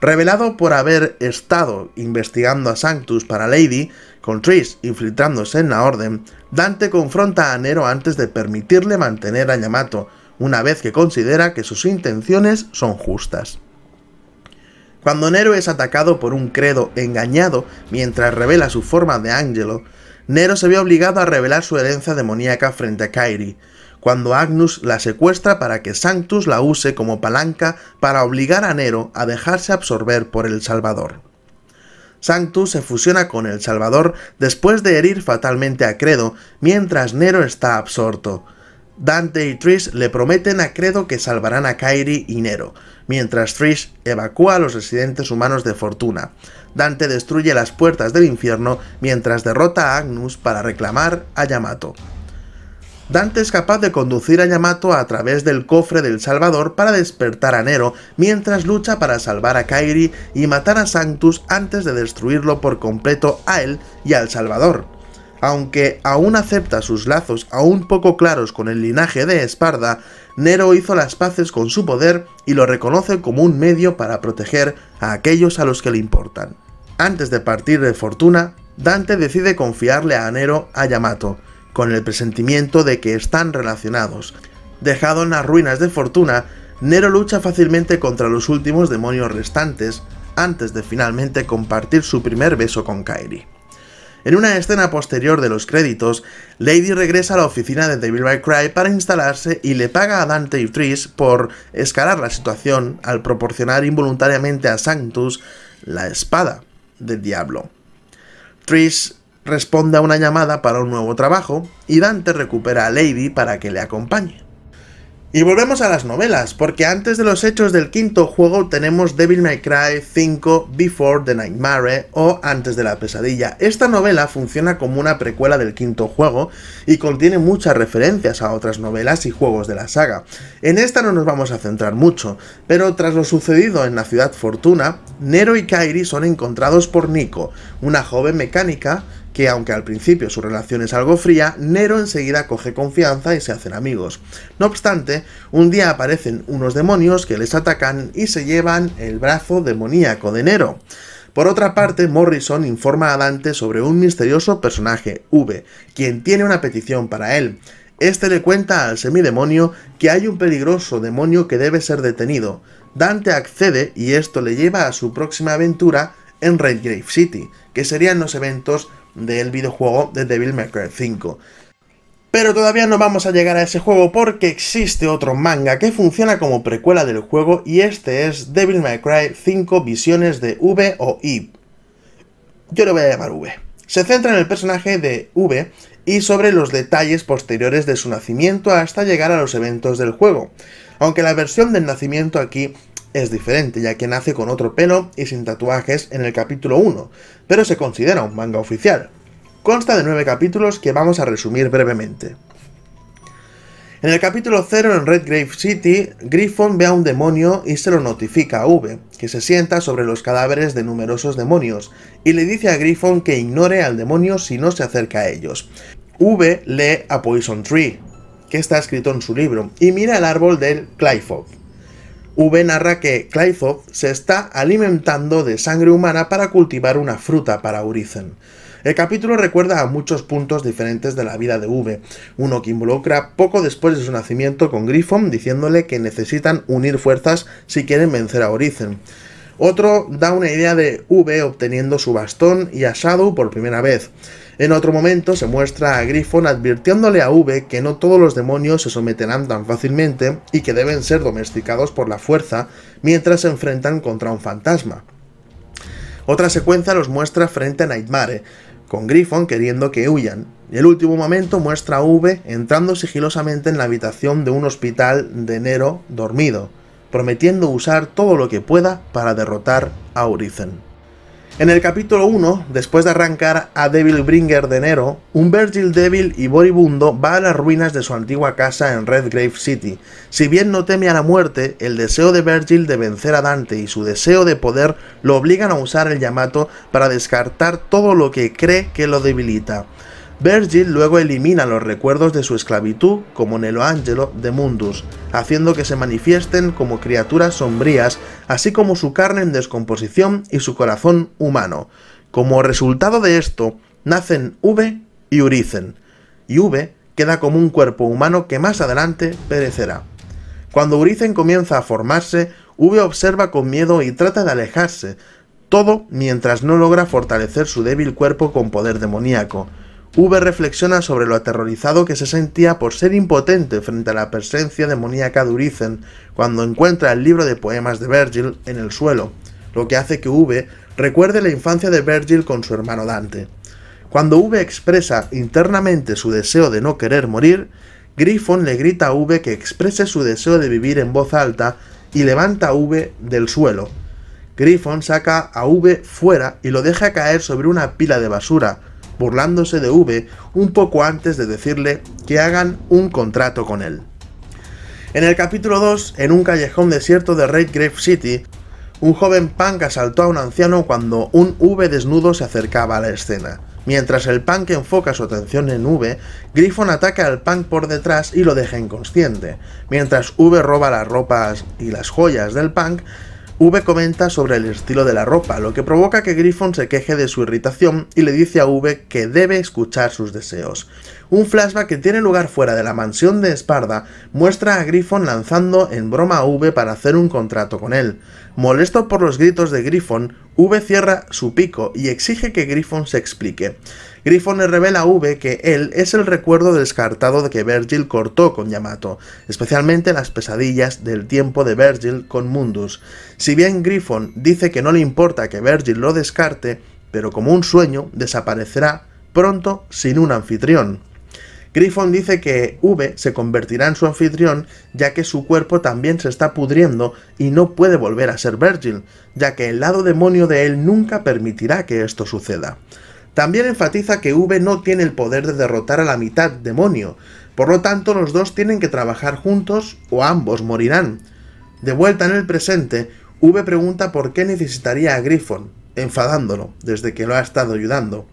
Revelado por haber estado investigando a Sanctus para Lady, con Triss infiltrándose en la Orden, Dante confronta a Nero antes de permitirle mantener a Yamato, una vez que considera que sus intenciones son justas. Cuando Nero es atacado por un credo engañado mientras revela su forma de ángelo, Nero se ve obligado a revelar su herencia demoníaca frente a Kairi, cuando Agnus la secuestra para que Sanctus la use como palanca para obligar a Nero a dejarse absorber por el Salvador. Sanctus se fusiona con el Salvador después de herir fatalmente a Credo, mientras Nero está absorto. Dante y Trish le prometen a Credo que salvarán a Kairi y Nero, mientras Trish evacúa a los residentes humanos de Fortuna. Dante destruye las puertas del infierno mientras derrota a Agnus para reclamar a Yamato. Dante es capaz de conducir a Yamato a través del cofre del Salvador para despertar a Nero, mientras lucha para salvar a Kairi y matar a Sanctus antes de destruirlo por completo a él y al Salvador. Aunque aún acepta sus lazos aún poco claros con el linaje de Esparda, Nero hizo las paces con su poder y lo reconoce como un medio para proteger a aquellos a los que le importan. Antes de partir de Fortuna, Dante decide confiarle a Nero a Yamato, con el presentimiento de que están relacionados. Dejado en las ruinas de Fortuna, Nero lucha fácilmente contra los últimos demonios restantes, antes de finalmente compartir su primer beso con Kairi. En una escena posterior de los créditos, Lady regresa a la oficina de Devil May Cry para instalarse y le paga a Dante y Trish por escalar la situación al proporcionar involuntariamente a Sanctus la espada del diablo. Trish responde a una llamada para un nuevo trabajo y Dante recupera a Lady para que le acompañe. Y volvemos a las novelas, porque antes de los hechos del quinto juego tenemos Devil May Cry 5, Before the Nightmare o Antes de la pesadilla. Esta novela funciona como una precuela del quinto juego y contiene muchas referencias a otras novelas y juegos de la saga. En esta no nos vamos a centrar mucho, pero tras lo sucedido en la ciudad Fortuna, Nero y Kairi son encontrados por Nico, una joven mecánica que aunque al principio su relación es algo fría, Nero enseguida coge confianza y se hacen amigos. No obstante, un día aparecen unos demonios que les atacan y se llevan el brazo demoníaco de Nero. Por otra parte, Morrison informa a Dante sobre un misterioso personaje, V, quien tiene una petición para él. Este le cuenta al semidemonio que hay un peligroso demonio que debe ser detenido. Dante accede y esto le lleva a su próxima aventura en Redgrave City, que serían los eventos del videojuego de Devil May Cry 5. Pero todavía no vamos a llegar a ese juego porque existe otro manga que funciona como precuela del juego y este es Devil May Cry 5 Visiones de V o I. Yo lo voy a llamar V. Se centra en el personaje de V y sobre los detalles posteriores de su nacimiento hasta llegar a los eventos del juego. Aunque la versión del nacimiento aquí es diferente, ya que nace con otro pelo y sin tatuajes en el capítulo 1, pero se considera un manga oficial. Consta de 9 capítulos que vamos a resumir brevemente. En el capítulo 0 en Redgrave City, Griffon ve a un demonio y se lo notifica a V, que se sienta sobre los cadáveres de numerosos demonios, y le dice a Griffon que ignore al demonio si no se acerca a ellos. V lee a Poison Tree, que está escrito en su libro, y mira el árbol del Clyfog, V narra que Clythoth se está alimentando de sangre humana para cultivar una fruta para Urizen. El capítulo recuerda a muchos puntos diferentes de la vida de V, uno que involucra poco después de su nacimiento con Griffon diciéndole que necesitan unir fuerzas si quieren vencer a Orizen. Otro da una idea de V obteniendo su bastón y a Shadow por primera vez. En otro momento se muestra a Griffon advirtiéndole a V que no todos los demonios se someterán tan fácilmente y que deben ser domesticados por la fuerza mientras se enfrentan contra un fantasma. Otra secuencia los muestra frente a Nightmare, con Griffon queriendo que huyan. Y el último momento muestra a V entrando sigilosamente en la habitación de un hospital de Nero dormido, prometiendo usar todo lo que pueda para derrotar a Urizen. En el capítulo 1, después de arrancar a Bringer de enero, un Virgil débil y boribundo va a las ruinas de su antigua casa en Redgrave City. Si bien no teme a la muerte, el deseo de Virgil de vencer a Dante y su deseo de poder lo obligan a usar el Yamato para descartar todo lo que cree que lo debilita. Virgil luego elimina los recuerdos de su esclavitud, como en Angelo de Mundus, haciendo que se manifiesten como criaturas sombrías, así como su carne en descomposición y su corazón humano. Como resultado de esto, nacen V y Uricen, y V queda como un cuerpo humano que más adelante perecerá. Cuando Uricen comienza a formarse, V observa con miedo y trata de alejarse, todo mientras no logra fortalecer su débil cuerpo con poder demoníaco. V reflexiona sobre lo aterrorizado que se sentía por ser impotente frente a la presencia demoníaca de Urizen cuando encuentra el libro de poemas de Virgil en el suelo, lo que hace que V recuerde la infancia de Virgil con su hermano Dante. Cuando V expresa internamente su deseo de no querer morir, Griffon le grita a V que exprese su deseo de vivir en voz alta y levanta a V del suelo. Griffon saca a V fuera y lo deja caer sobre una pila de basura, burlándose de V un poco antes de decirle que hagan un contrato con él. En el capítulo 2, en un callejón desierto de Redgrave City, un joven punk asaltó a un anciano cuando un V desnudo se acercaba a la escena. Mientras el punk enfoca su atención en V, Griffon ataca al punk por detrás y lo deja inconsciente. Mientras V roba las ropas y las joyas del punk, V comenta sobre el estilo de la ropa, lo que provoca que Griffon se queje de su irritación y le dice a V que debe escuchar sus deseos. Un flashback que tiene lugar fuera de la mansión de Sparda muestra a Griffon lanzando en broma a V para hacer un contrato con él. Molesto por los gritos de Griffon, V cierra su pico y exige que Griffon se explique. Griffon le revela a V que él es el recuerdo descartado de que Virgil cortó con Yamato, especialmente las pesadillas del tiempo de Virgil con Mundus. Si bien Griffon dice que no le importa que Virgil lo descarte, pero como un sueño desaparecerá pronto sin un anfitrión. Griffon dice que V se convertirá en su anfitrión ya que su cuerpo también se está pudriendo y no puede volver a ser Virgil, ya que el lado demonio de él nunca permitirá que esto suceda. También enfatiza que V no tiene el poder de derrotar a la mitad demonio, por lo tanto los dos tienen que trabajar juntos o ambos morirán. De vuelta en el presente, V pregunta por qué necesitaría a Griffon, enfadándolo, desde que lo ha estado ayudando.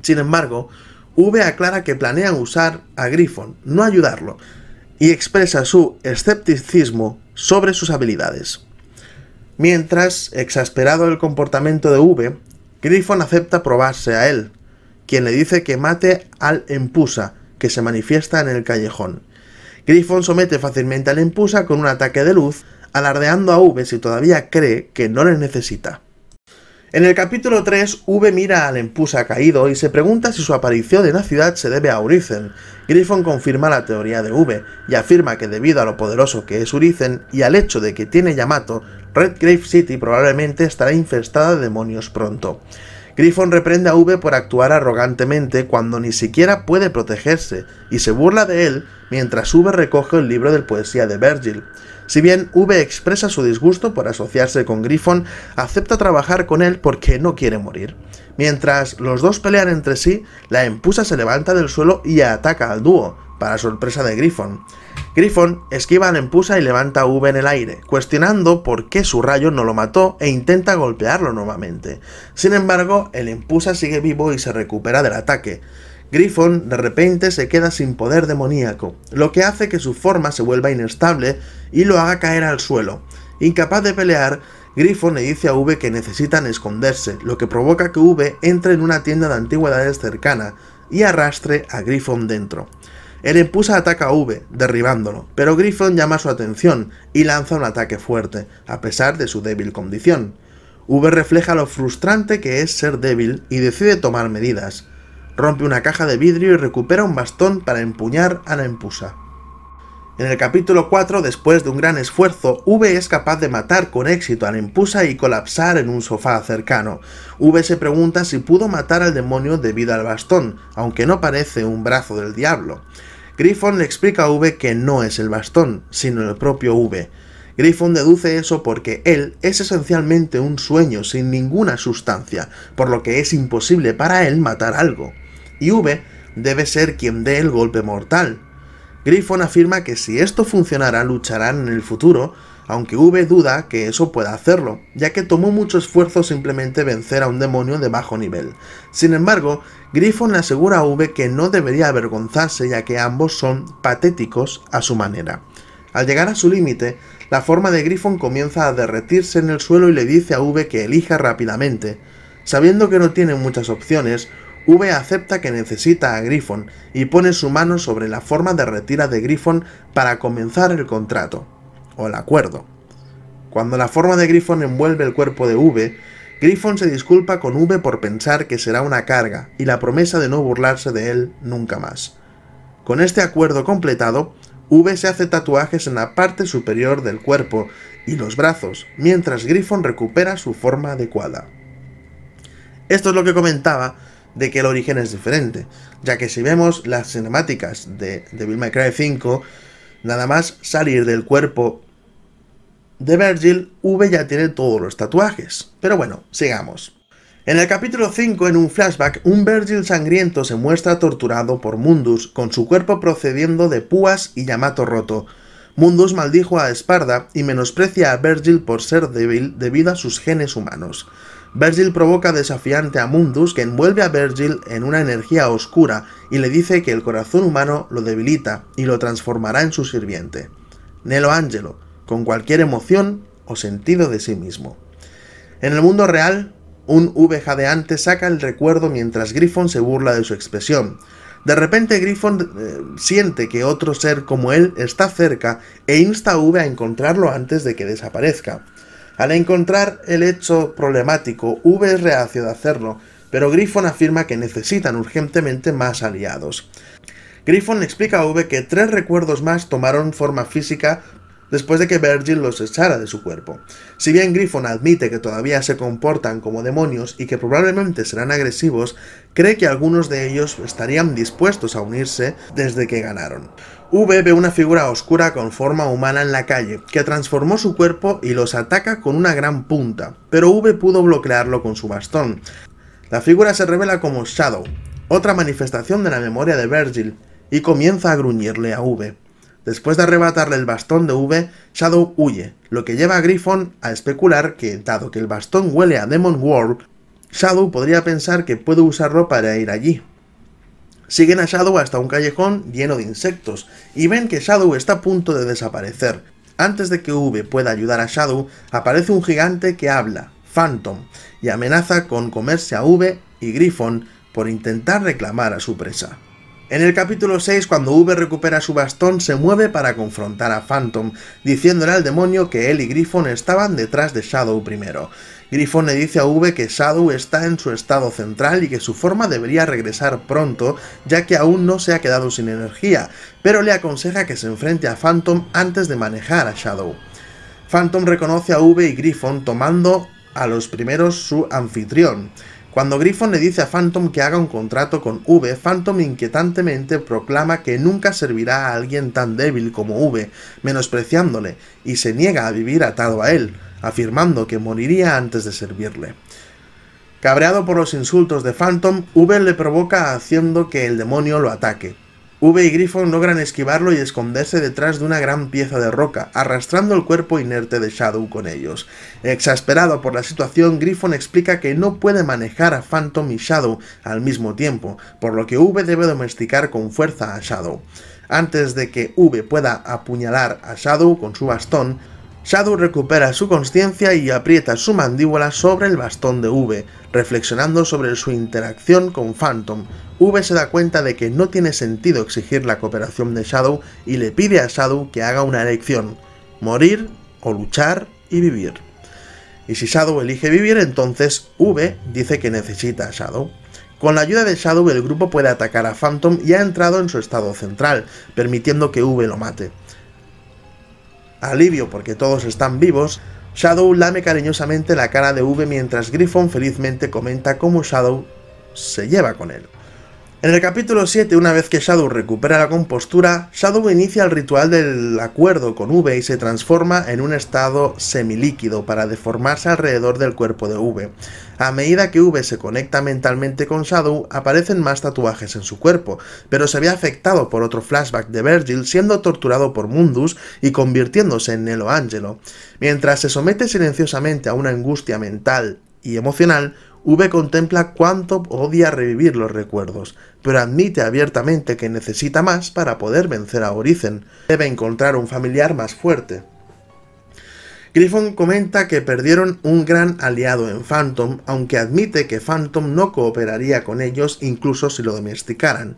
Sin embargo, V aclara que planean usar a Griffon, no ayudarlo, y expresa su escepticismo sobre sus habilidades. Mientras, exasperado el comportamiento de V, Griffon acepta probarse a él, quien le dice que mate al Empusa, que se manifiesta en el callejón. Griffon somete fácilmente al Empusa con un ataque de luz, alardeando a V si todavía cree que no le necesita. En el capítulo 3, V mira al Empusa caído y se pregunta si su aparición en la ciudad se debe a Urizen. Griffon confirma la teoría de V y afirma que debido a lo poderoso que es Urizen y al hecho de que tiene Yamato, Redgrave City probablemente estará infestada de demonios pronto. Griffon reprende a V por actuar arrogantemente cuando ni siquiera puede protegerse, y se burla de él mientras V recoge el libro de poesía de Virgil. Si bien V expresa su disgusto por asociarse con Griffon, acepta trabajar con él porque no quiere morir. Mientras los dos pelean entre sí, la empusa se levanta del suelo y ataca al dúo, para sorpresa de Griffon. Griffon esquiva al empusa y levanta a V en el aire, cuestionando por qué su rayo no lo mató e intenta golpearlo nuevamente. Sin embargo, el empusa sigue vivo y se recupera del ataque. Griffon de repente se queda sin poder demoníaco, lo que hace que su forma se vuelva inestable y lo haga caer al suelo. Incapaz de pelear, Griffon le dice a V que necesitan esconderse, lo que provoca que V entre en una tienda de antigüedades cercana y arrastre a Griffon dentro. El Empusa ataca a V, derribándolo, pero Griffon llama su atención y lanza un ataque fuerte, a pesar de su débil condición. V refleja lo frustrante que es ser débil y decide tomar medidas. Rompe una caja de vidrio y recupera un bastón para empuñar a la Empusa. En el capítulo 4, después de un gran esfuerzo, V es capaz de matar con éxito a la Empusa y colapsar en un sofá cercano. V se pregunta si pudo matar al demonio debido al bastón, aunque no parece un brazo del diablo. Griffon le explica a V que no es el bastón, sino el propio V. Griffon deduce eso porque él es esencialmente un sueño sin ninguna sustancia, por lo que es imposible para él matar algo. Y V debe ser quien dé el golpe mortal. Griffon afirma que si esto funcionara lucharán en el futuro aunque V duda que eso pueda hacerlo, ya que tomó mucho esfuerzo simplemente vencer a un demonio de bajo nivel. Sin embargo, Griffon le asegura a V que no debería avergonzarse ya que ambos son patéticos a su manera. Al llegar a su límite, la forma de Griffon comienza a derretirse en el suelo y le dice a V que elija rápidamente. Sabiendo que no tiene muchas opciones, V acepta que necesita a Griffon y pone su mano sobre la forma de retira de Griffon para comenzar el contrato o el acuerdo. Cuando la forma de Griffon envuelve el cuerpo de V, Griffon se disculpa con V por pensar que será una carga y la promesa de no burlarse de él nunca más. Con este acuerdo completado, V se hace tatuajes en la parte superior del cuerpo y los brazos, mientras Griffon recupera su forma adecuada. Esto es lo que comentaba de que el origen es diferente, ya que si vemos las cinemáticas de Devil May Cry 5, nada más salir del cuerpo de Virgil, V ya tiene todos los tatuajes. Pero bueno, sigamos. En el capítulo 5, en un flashback, un Virgil sangriento se muestra torturado por Mundus, con su cuerpo procediendo de púas y Yamato roto. Mundus maldijo a Esparda y menosprecia a Virgil por ser débil debido a sus genes humanos. Virgil provoca desafiante a Mundus que envuelve a Virgil en una energía oscura y le dice que el corazón humano lo debilita y lo transformará en su sirviente. Nelo Angelo, con cualquier emoción o sentido de sí mismo. En el mundo real, un V jadeante saca el recuerdo mientras Griffon se burla de su expresión. De repente Griffon eh, siente que otro ser como él está cerca e insta a V a encontrarlo antes de que desaparezca. Al encontrar el hecho problemático, V es reacio de hacerlo, pero Griffon afirma que necesitan urgentemente más aliados. Griffon explica a V que tres recuerdos más tomaron forma física después de que Virgil los echara de su cuerpo. Si bien Griffon admite que todavía se comportan como demonios y que probablemente serán agresivos, cree que algunos de ellos estarían dispuestos a unirse desde que ganaron. V ve una figura oscura con forma humana en la calle, que transformó su cuerpo y los ataca con una gran punta, pero V pudo bloquearlo con su bastón. La figura se revela como Shadow, otra manifestación de la memoria de Virgil, y comienza a gruñirle a V. Después de arrebatarle el bastón de V, Shadow huye, lo que lleva a Griffon a especular que, dado que el bastón huele a Demon World, Shadow podría pensar que puede usarlo para ir allí. Siguen a Shadow hasta un callejón lleno de insectos, y ven que Shadow está a punto de desaparecer. Antes de que V pueda ayudar a Shadow, aparece un gigante que habla, Phantom, y amenaza con comerse a V y Griffon por intentar reclamar a su presa. En el capítulo 6, cuando V recupera su bastón, se mueve para confrontar a Phantom, diciéndole al demonio que él y Griffon estaban detrás de Shadow primero. Griffon le dice a V que Shadow está en su estado central y que su forma debería regresar pronto, ya que aún no se ha quedado sin energía, pero le aconseja que se enfrente a Phantom antes de manejar a Shadow. Phantom reconoce a V y Griffon tomando a los primeros su anfitrión. Cuando Griffon le dice a Phantom que haga un contrato con V, Phantom inquietantemente proclama que nunca servirá a alguien tan débil como V, menospreciándole, y se niega a vivir atado a él, afirmando que moriría antes de servirle. Cabreado por los insultos de Phantom, V le provoca haciendo que el demonio lo ataque, V y Griffon logran esquivarlo y esconderse detrás de una gran pieza de roca, arrastrando el cuerpo inerte de Shadow con ellos. Exasperado por la situación, Griffon explica que no puede manejar a Phantom y Shadow al mismo tiempo, por lo que V debe domesticar con fuerza a Shadow. Antes de que V pueda apuñalar a Shadow con su bastón, Shadow recupera su conciencia y aprieta su mandíbula sobre el bastón de V, reflexionando sobre su interacción con Phantom. V se da cuenta de que no tiene sentido exigir la cooperación de Shadow y le pide a Shadow que haga una elección, morir o luchar y vivir. Y si Shadow elige vivir, entonces V dice que necesita a Shadow. Con la ayuda de Shadow el grupo puede atacar a Phantom y ha entrado en su estado central, permitiendo que V lo mate alivio porque todos están vivos, Shadow lame cariñosamente la cara de V mientras Griffon felizmente comenta cómo Shadow se lleva con él. En el capítulo 7, una vez que Shadow recupera la compostura, Shadow inicia el ritual del acuerdo con V y se transforma en un estado semilíquido para deformarse alrededor del cuerpo de V. A medida que V se conecta mentalmente con Shadow, aparecen más tatuajes en su cuerpo, pero se ve afectado por otro flashback de Virgil siendo torturado por Mundus y convirtiéndose en Nelo Angelo. Mientras se somete silenciosamente a una angustia mental y emocional, V contempla cuánto odia revivir los recuerdos, pero admite abiertamente que necesita más para poder vencer a Origen, Debe encontrar un familiar más fuerte. Griffon comenta que perdieron un gran aliado en Phantom, aunque admite que Phantom no cooperaría con ellos incluso si lo domesticaran.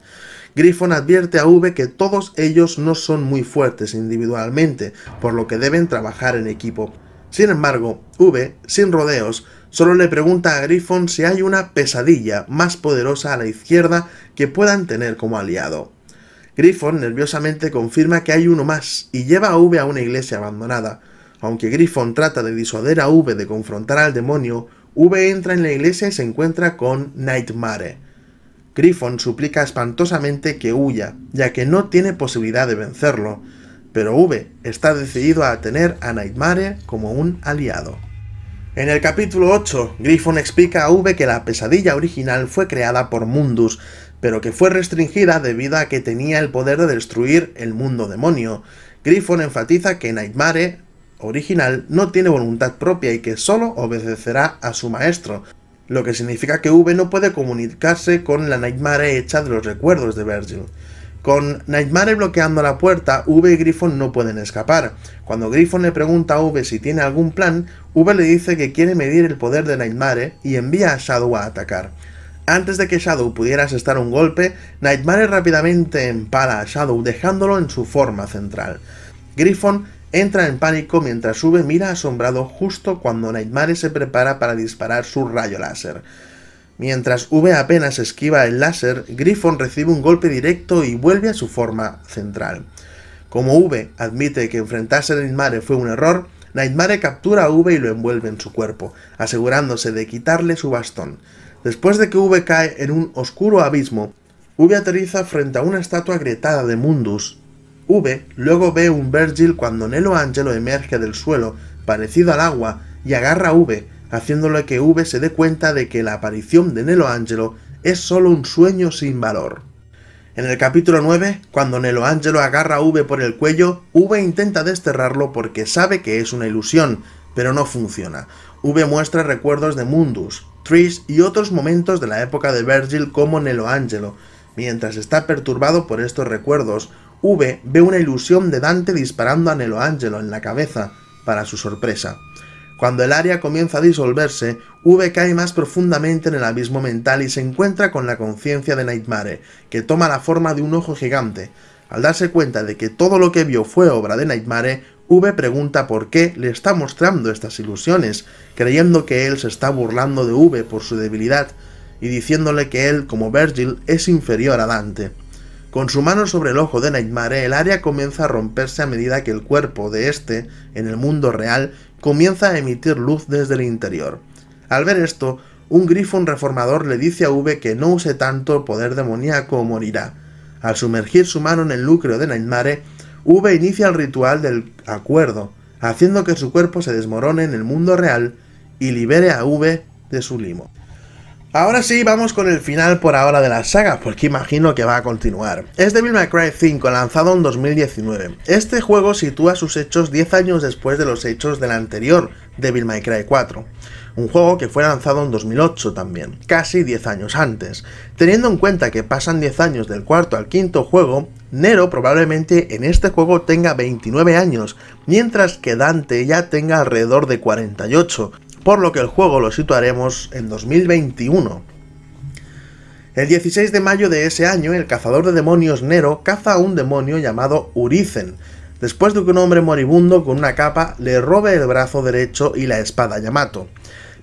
Griffon advierte a V que todos ellos no son muy fuertes individualmente, por lo que deben trabajar en equipo. Sin embargo, V, sin rodeos, solo le pregunta a Griffon si hay una pesadilla más poderosa a la izquierda que puedan tener como aliado. Griffon nerviosamente confirma que hay uno más y lleva a V a una iglesia abandonada. Aunque Griffon trata de disuadir a V de confrontar al demonio, V entra en la iglesia y se encuentra con Nightmare. Griffon suplica espantosamente que huya, ya que no tiene posibilidad de vencerlo, pero V está decidido a tener a Nightmare como un aliado. En el capítulo 8, Griffon explica a V que la pesadilla original fue creada por Mundus, pero que fue restringida debido a que tenía el poder de destruir el mundo demonio. Griffon enfatiza que Nightmare original no tiene voluntad propia y que solo obedecerá a su maestro, lo que significa que V no puede comunicarse con la Nightmare hecha de los recuerdos de Virgil. Con Nightmare bloqueando la puerta, V y Griffon no pueden escapar. Cuando Griffon le pregunta a V si tiene algún plan, V le dice que quiere medir el poder de Nightmare y envía a Shadow a atacar. Antes de que Shadow pudiera asestar un golpe, Nightmare rápidamente empala a Shadow dejándolo en su forma central. Griffon Entra en pánico mientras sube, mira asombrado justo cuando Nightmare se prepara para disparar su rayo láser. Mientras V apenas esquiva el láser, Griffon recibe un golpe directo y vuelve a su forma central. Como V admite que enfrentarse a Nightmare fue un error, Nightmare captura a V y lo envuelve en su cuerpo, asegurándose de quitarle su bastón. Después de que V cae en un oscuro abismo, V aterriza frente a una estatua agrietada de Mundus, V luego ve un Virgil cuando Nelo Angelo emerge del suelo, parecido al agua, y agarra a V, haciéndole que V se dé cuenta de que la aparición de Nelo Angelo es solo un sueño sin valor. En el capítulo 9, cuando Nelo Angelo agarra a V por el cuello, V intenta desterrarlo porque sabe que es una ilusión, pero no funciona. V muestra recuerdos de Mundus, Trish y otros momentos de la época de Virgil como Nelo Angelo, mientras está perturbado por estos recuerdos, V ve una ilusión de Dante disparando a Angelo en la cabeza, para su sorpresa. Cuando el área comienza a disolverse, V cae más profundamente en el abismo mental y se encuentra con la conciencia de Nightmare, que toma la forma de un ojo gigante. Al darse cuenta de que todo lo que vio fue obra de Nightmare, V pregunta por qué le está mostrando estas ilusiones, creyendo que él se está burlando de V por su debilidad y diciéndole que él, como Virgil, es inferior a Dante. Con su mano sobre el ojo de Nightmare, el área comienza a romperse a medida que el cuerpo de este, en el mundo real, comienza a emitir luz desde el interior. Al ver esto, un grifo reformador le dice a V que no use tanto poder demoníaco o morirá. Al sumergir su mano en el lucro de Nightmare, V inicia el ritual del acuerdo, haciendo que su cuerpo se desmorone en el mundo real y libere a V de su limo. Ahora sí, vamos con el final por ahora de la saga, porque imagino que va a continuar. Es Devil May Cry 5, lanzado en 2019. Este juego sitúa sus hechos 10 años después de los hechos del anterior Devil May Cry 4 un juego que fue lanzado en 2008 también, casi 10 años antes. Teniendo en cuenta que pasan 10 años del cuarto al quinto juego, Nero probablemente en este juego tenga 29 años, mientras que Dante ya tenga alrededor de 48, por lo que el juego lo situaremos en 2021. El 16 de mayo de ese año, el cazador de demonios Nero caza a un demonio llamado Urizen, después de que un hombre moribundo con una capa le robe el brazo derecho y la espada Yamato.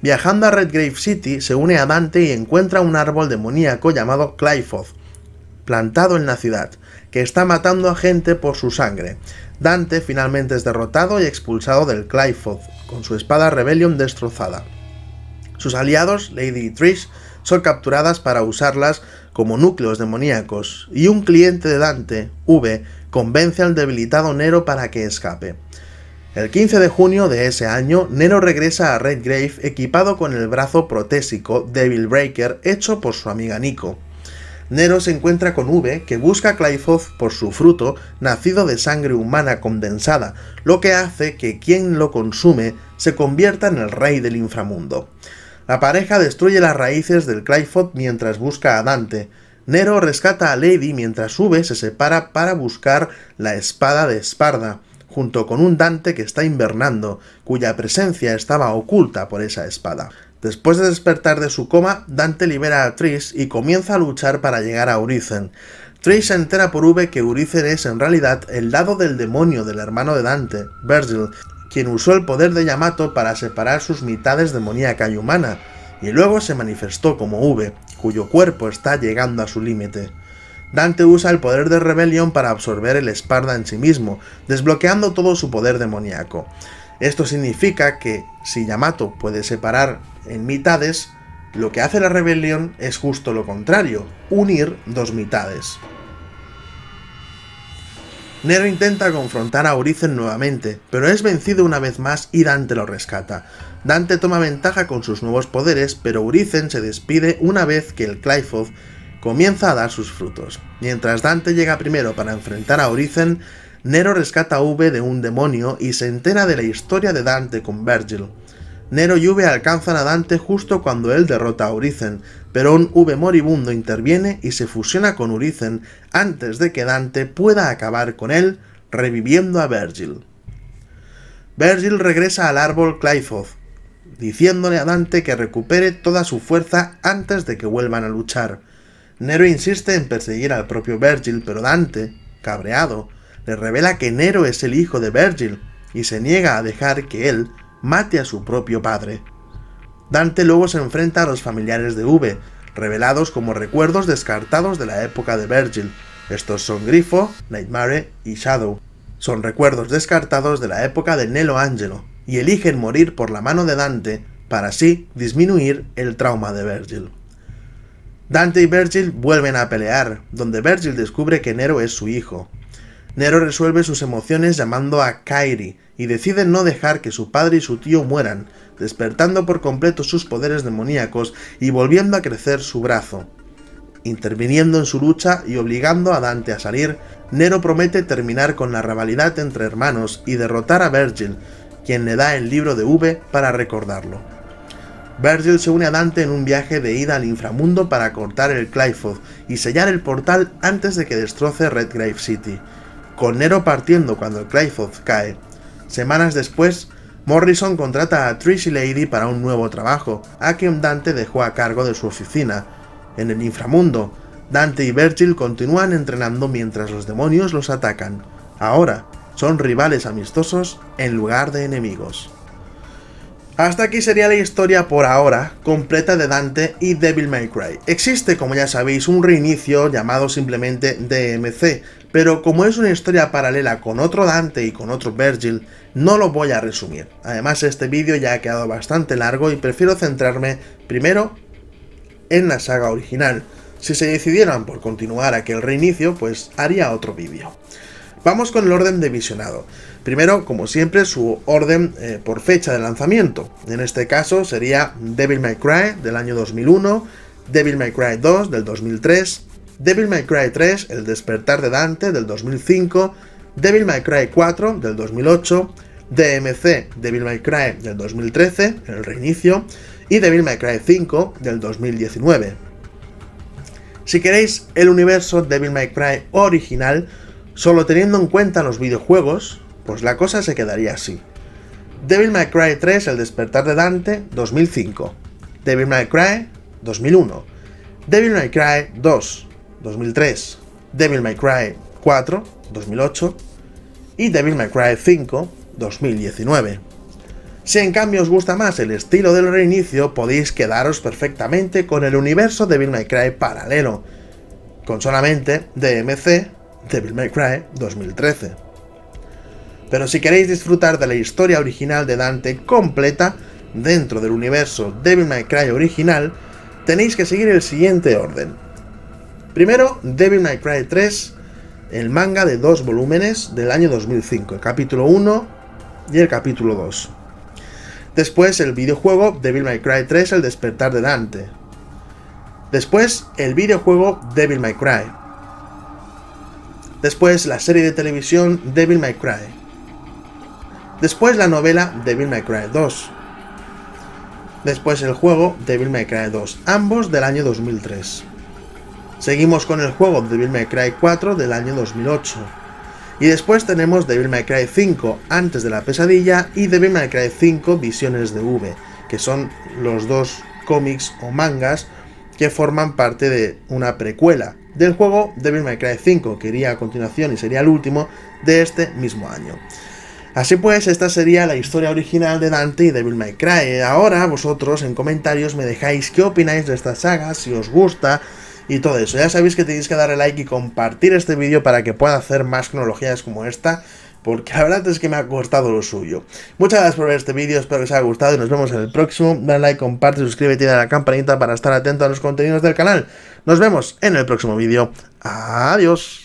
Viajando a Redgrave City, se une a Dante y encuentra un árbol demoníaco llamado Clyfoth, plantado en la ciudad, que está matando a gente por su sangre. Dante finalmente es derrotado y expulsado del Clyfoth, con su espada Rebellion destrozada. Sus aliados, Lady y Trish, son capturadas para usarlas como núcleos demoníacos, y un cliente de Dante, V, convence al debilitado Nero para que escape. El 15 de junio de ese año, Nero regresa a Redgrave equipado con el brazo protésico Devil Breaker hecho por su amiga Nico. Nero se encuentra con V, que busca a por su fruto, nacido de sangre humana condensada, lo que hace que quien lo consume se convierta en el rey del inframundo. La pareja destruye las raíces del Clyphoth mientras busca a Dante. Nero rescata a Lady mientras V se separa para buscar la espada de Esparda, junto con un Dante que está invernando, cuya presencia estaba oculta por esa espada. Después de despertar de su coma, Dante libera a Trish y comienza a luchar para llegar a Urizen. Trish se entera por V que Urizen es en realidad el lado del demonio del hermano de Dante, Virgil, quien usó el poder de Yamato para separar sus mitades demoníaca y humana, y luego se manifestó como V, cuyo cuerpo está llegando a su límite. Dante usa el poder de Rebelión para absorber el Esparda en sí mismo, desbloqueando todo su poder demoníaco. Esto significa que si Yamato puede separar en mitades, lo que hace la rebelión es justo lo contrario, unir dos mitades. Nero intenta confrontar a Orizen nuevamente, pero es vencido una vez más y Dante lo rescata. Dante toma ventaja con sus nuevos poderes, pero Urizen se despide una vez que el Clyphoth comienza a dar sus frutos. Mientras Dante llega primero para enfrentar a Orizen, Nero rescata a V de un demonio y se entera de la historia de Dante con Virgil. Nero y V alcanzan a Dante justo cuando él derrota a Urizen, pero un V moribundo interviene y se fusiona con Urizen antes de que Dante pueda acabar con él, reviviendo a Virgil. Virgil regresa al árbol Clyfoth, diciéndole a Dante que recupere toda su fuerza antes de que vuelvan a luchar. Nero insiste en perseguir al propio Virgil, pero Dante, cabreado, le revela que Nero es el hijo de Virgil y se niega a dejar que él mate a su propio padre. Dante luego se enfrenta a los familiares de V, revelados como recuerdos descartados de la época de Virgil. Estos son Grifo, Nightmare y Shadow. Son recuerdos descartados de la época de Nelo Angelo, y eligen morir por la mano de Dante para así disminuir el trauma de Virgil. Dante y Virgil vuelven a pelear, donde Virgil descubre que Nero es su hijo, Nero resuelve sus emociones llamando a Kairi y decide no dejar que su padre y su tío mueran, despertando por completo sus poderes demoníacos y volviendo a crecer su brazo. Interviniendo en su lucha y obligando a Dante a salir, Nero promete terminar con la rivalidad entre hermanos y derrotar a Virgil, quien le da el libro de V para recordarlo. Virgil se une a Dante en un viaje de ida al inframundo para cortar el Clyfod y sellar el portal antes de que destroce Redgrave City con Nero partiendo cuando el Cryford cae. Semanas después, Morrison contrata a Trish y Lady para un nuevo trabajo, a quien Dante dejó a cargo de su oficina. En el inframundo, Dante y Virgil continúan entrenando mientras los demonios los atacan. Ahora, son rivales amistosos en lugar de enemigos. Hasta aquí sería la historia por ahora completa de Dante y Devil May Cry. Existe, como ya sabéis, un reinicio llamado simplemente DMC, pero como es una historia paralela con otro Dante y con otro Virgil, no lo voy a resumir. Además este vídeo ya ha quedado bastante largo y prefiero centrarme primero en la saga original. Si se decidieran por continuar aquel reinicio, pues haría otro vídeo. Vamos con el orden de visionado. Primero, como siempre, su orden eh, por fecha de lanzamiento. En este caso sería Devil May Cry del año 2001, Devil May Cry 2 del 2003, Devil May Cry 3, El despertar de Dante del 2005, Devil May Cry 4 del 2008, DMC Devil May Cry del 2013, el reinicio, y Devil May Cry 5 del 2019. Si queréis el universo Devil May Cry original, solo teniendo en cuenta los videojuegos, pues la cosa se quedaría así. Devil May Cry 3 El despertar de Dante 2005, Devil May Cry 2001, Devil May Cry 2 2003, Devil May Cry 4, 2008, y Devil May Cry 5, 2019. Si en cambio os gusta más el estilo del reinicio, podéis quedaros perfectamente con el universo Devil May Cry paralelo, con solamente DMC Devil May Cry 2013. Pero si queréis disfrutar de la historia original de Dante completa, dentro del universo Devil May Cry original, tenéis que seguir el siguiente orden. Primero, Devil May Cry 3, el manga de dos volúmenes del año 2005, el capítulo 1 y el capítulo 2. Después, el videojuego Devil May Cry 3, El despertar de Dante. Después, el videojuego Devil May Cry. Después, la serie de televisión Devil May Cry. Después, la novela Devil May Cry 2. Después, el juego Devil May Cry 2, ambos del año 2003. Seguimos con el juego Devil May Cry 4 del año 2008. Y después tenemos Devil May Cry 5 Antes de la pesadilla y Devil May Cry 5 Visiones de V, que son los dos cómics o mangas que forman parte de una precuela del juego Devil May Cry 5, que iría a continuación y sería el último de este mismo año. Así pues, esta sería la historia original de Dante y Devil May Cry. Ahora vosotros en comentarios me dejáis qué opináis de esta saga, si os gusta, y todo eso. Ya sabéis que tenéis que darle like y compartir este vídeo para que pueda hacer más cronologías como esta, porque la verdad es que me ha costado lo suyo. Muchas gracias por ver este vídeo, espero que os haya gustado y nos vemos en el próximo. Dale like, comparte, suscríbete y dale a la campanita para estar atento a los contenidos del canal. Nos vemos en el próximo vídeo. Adiós.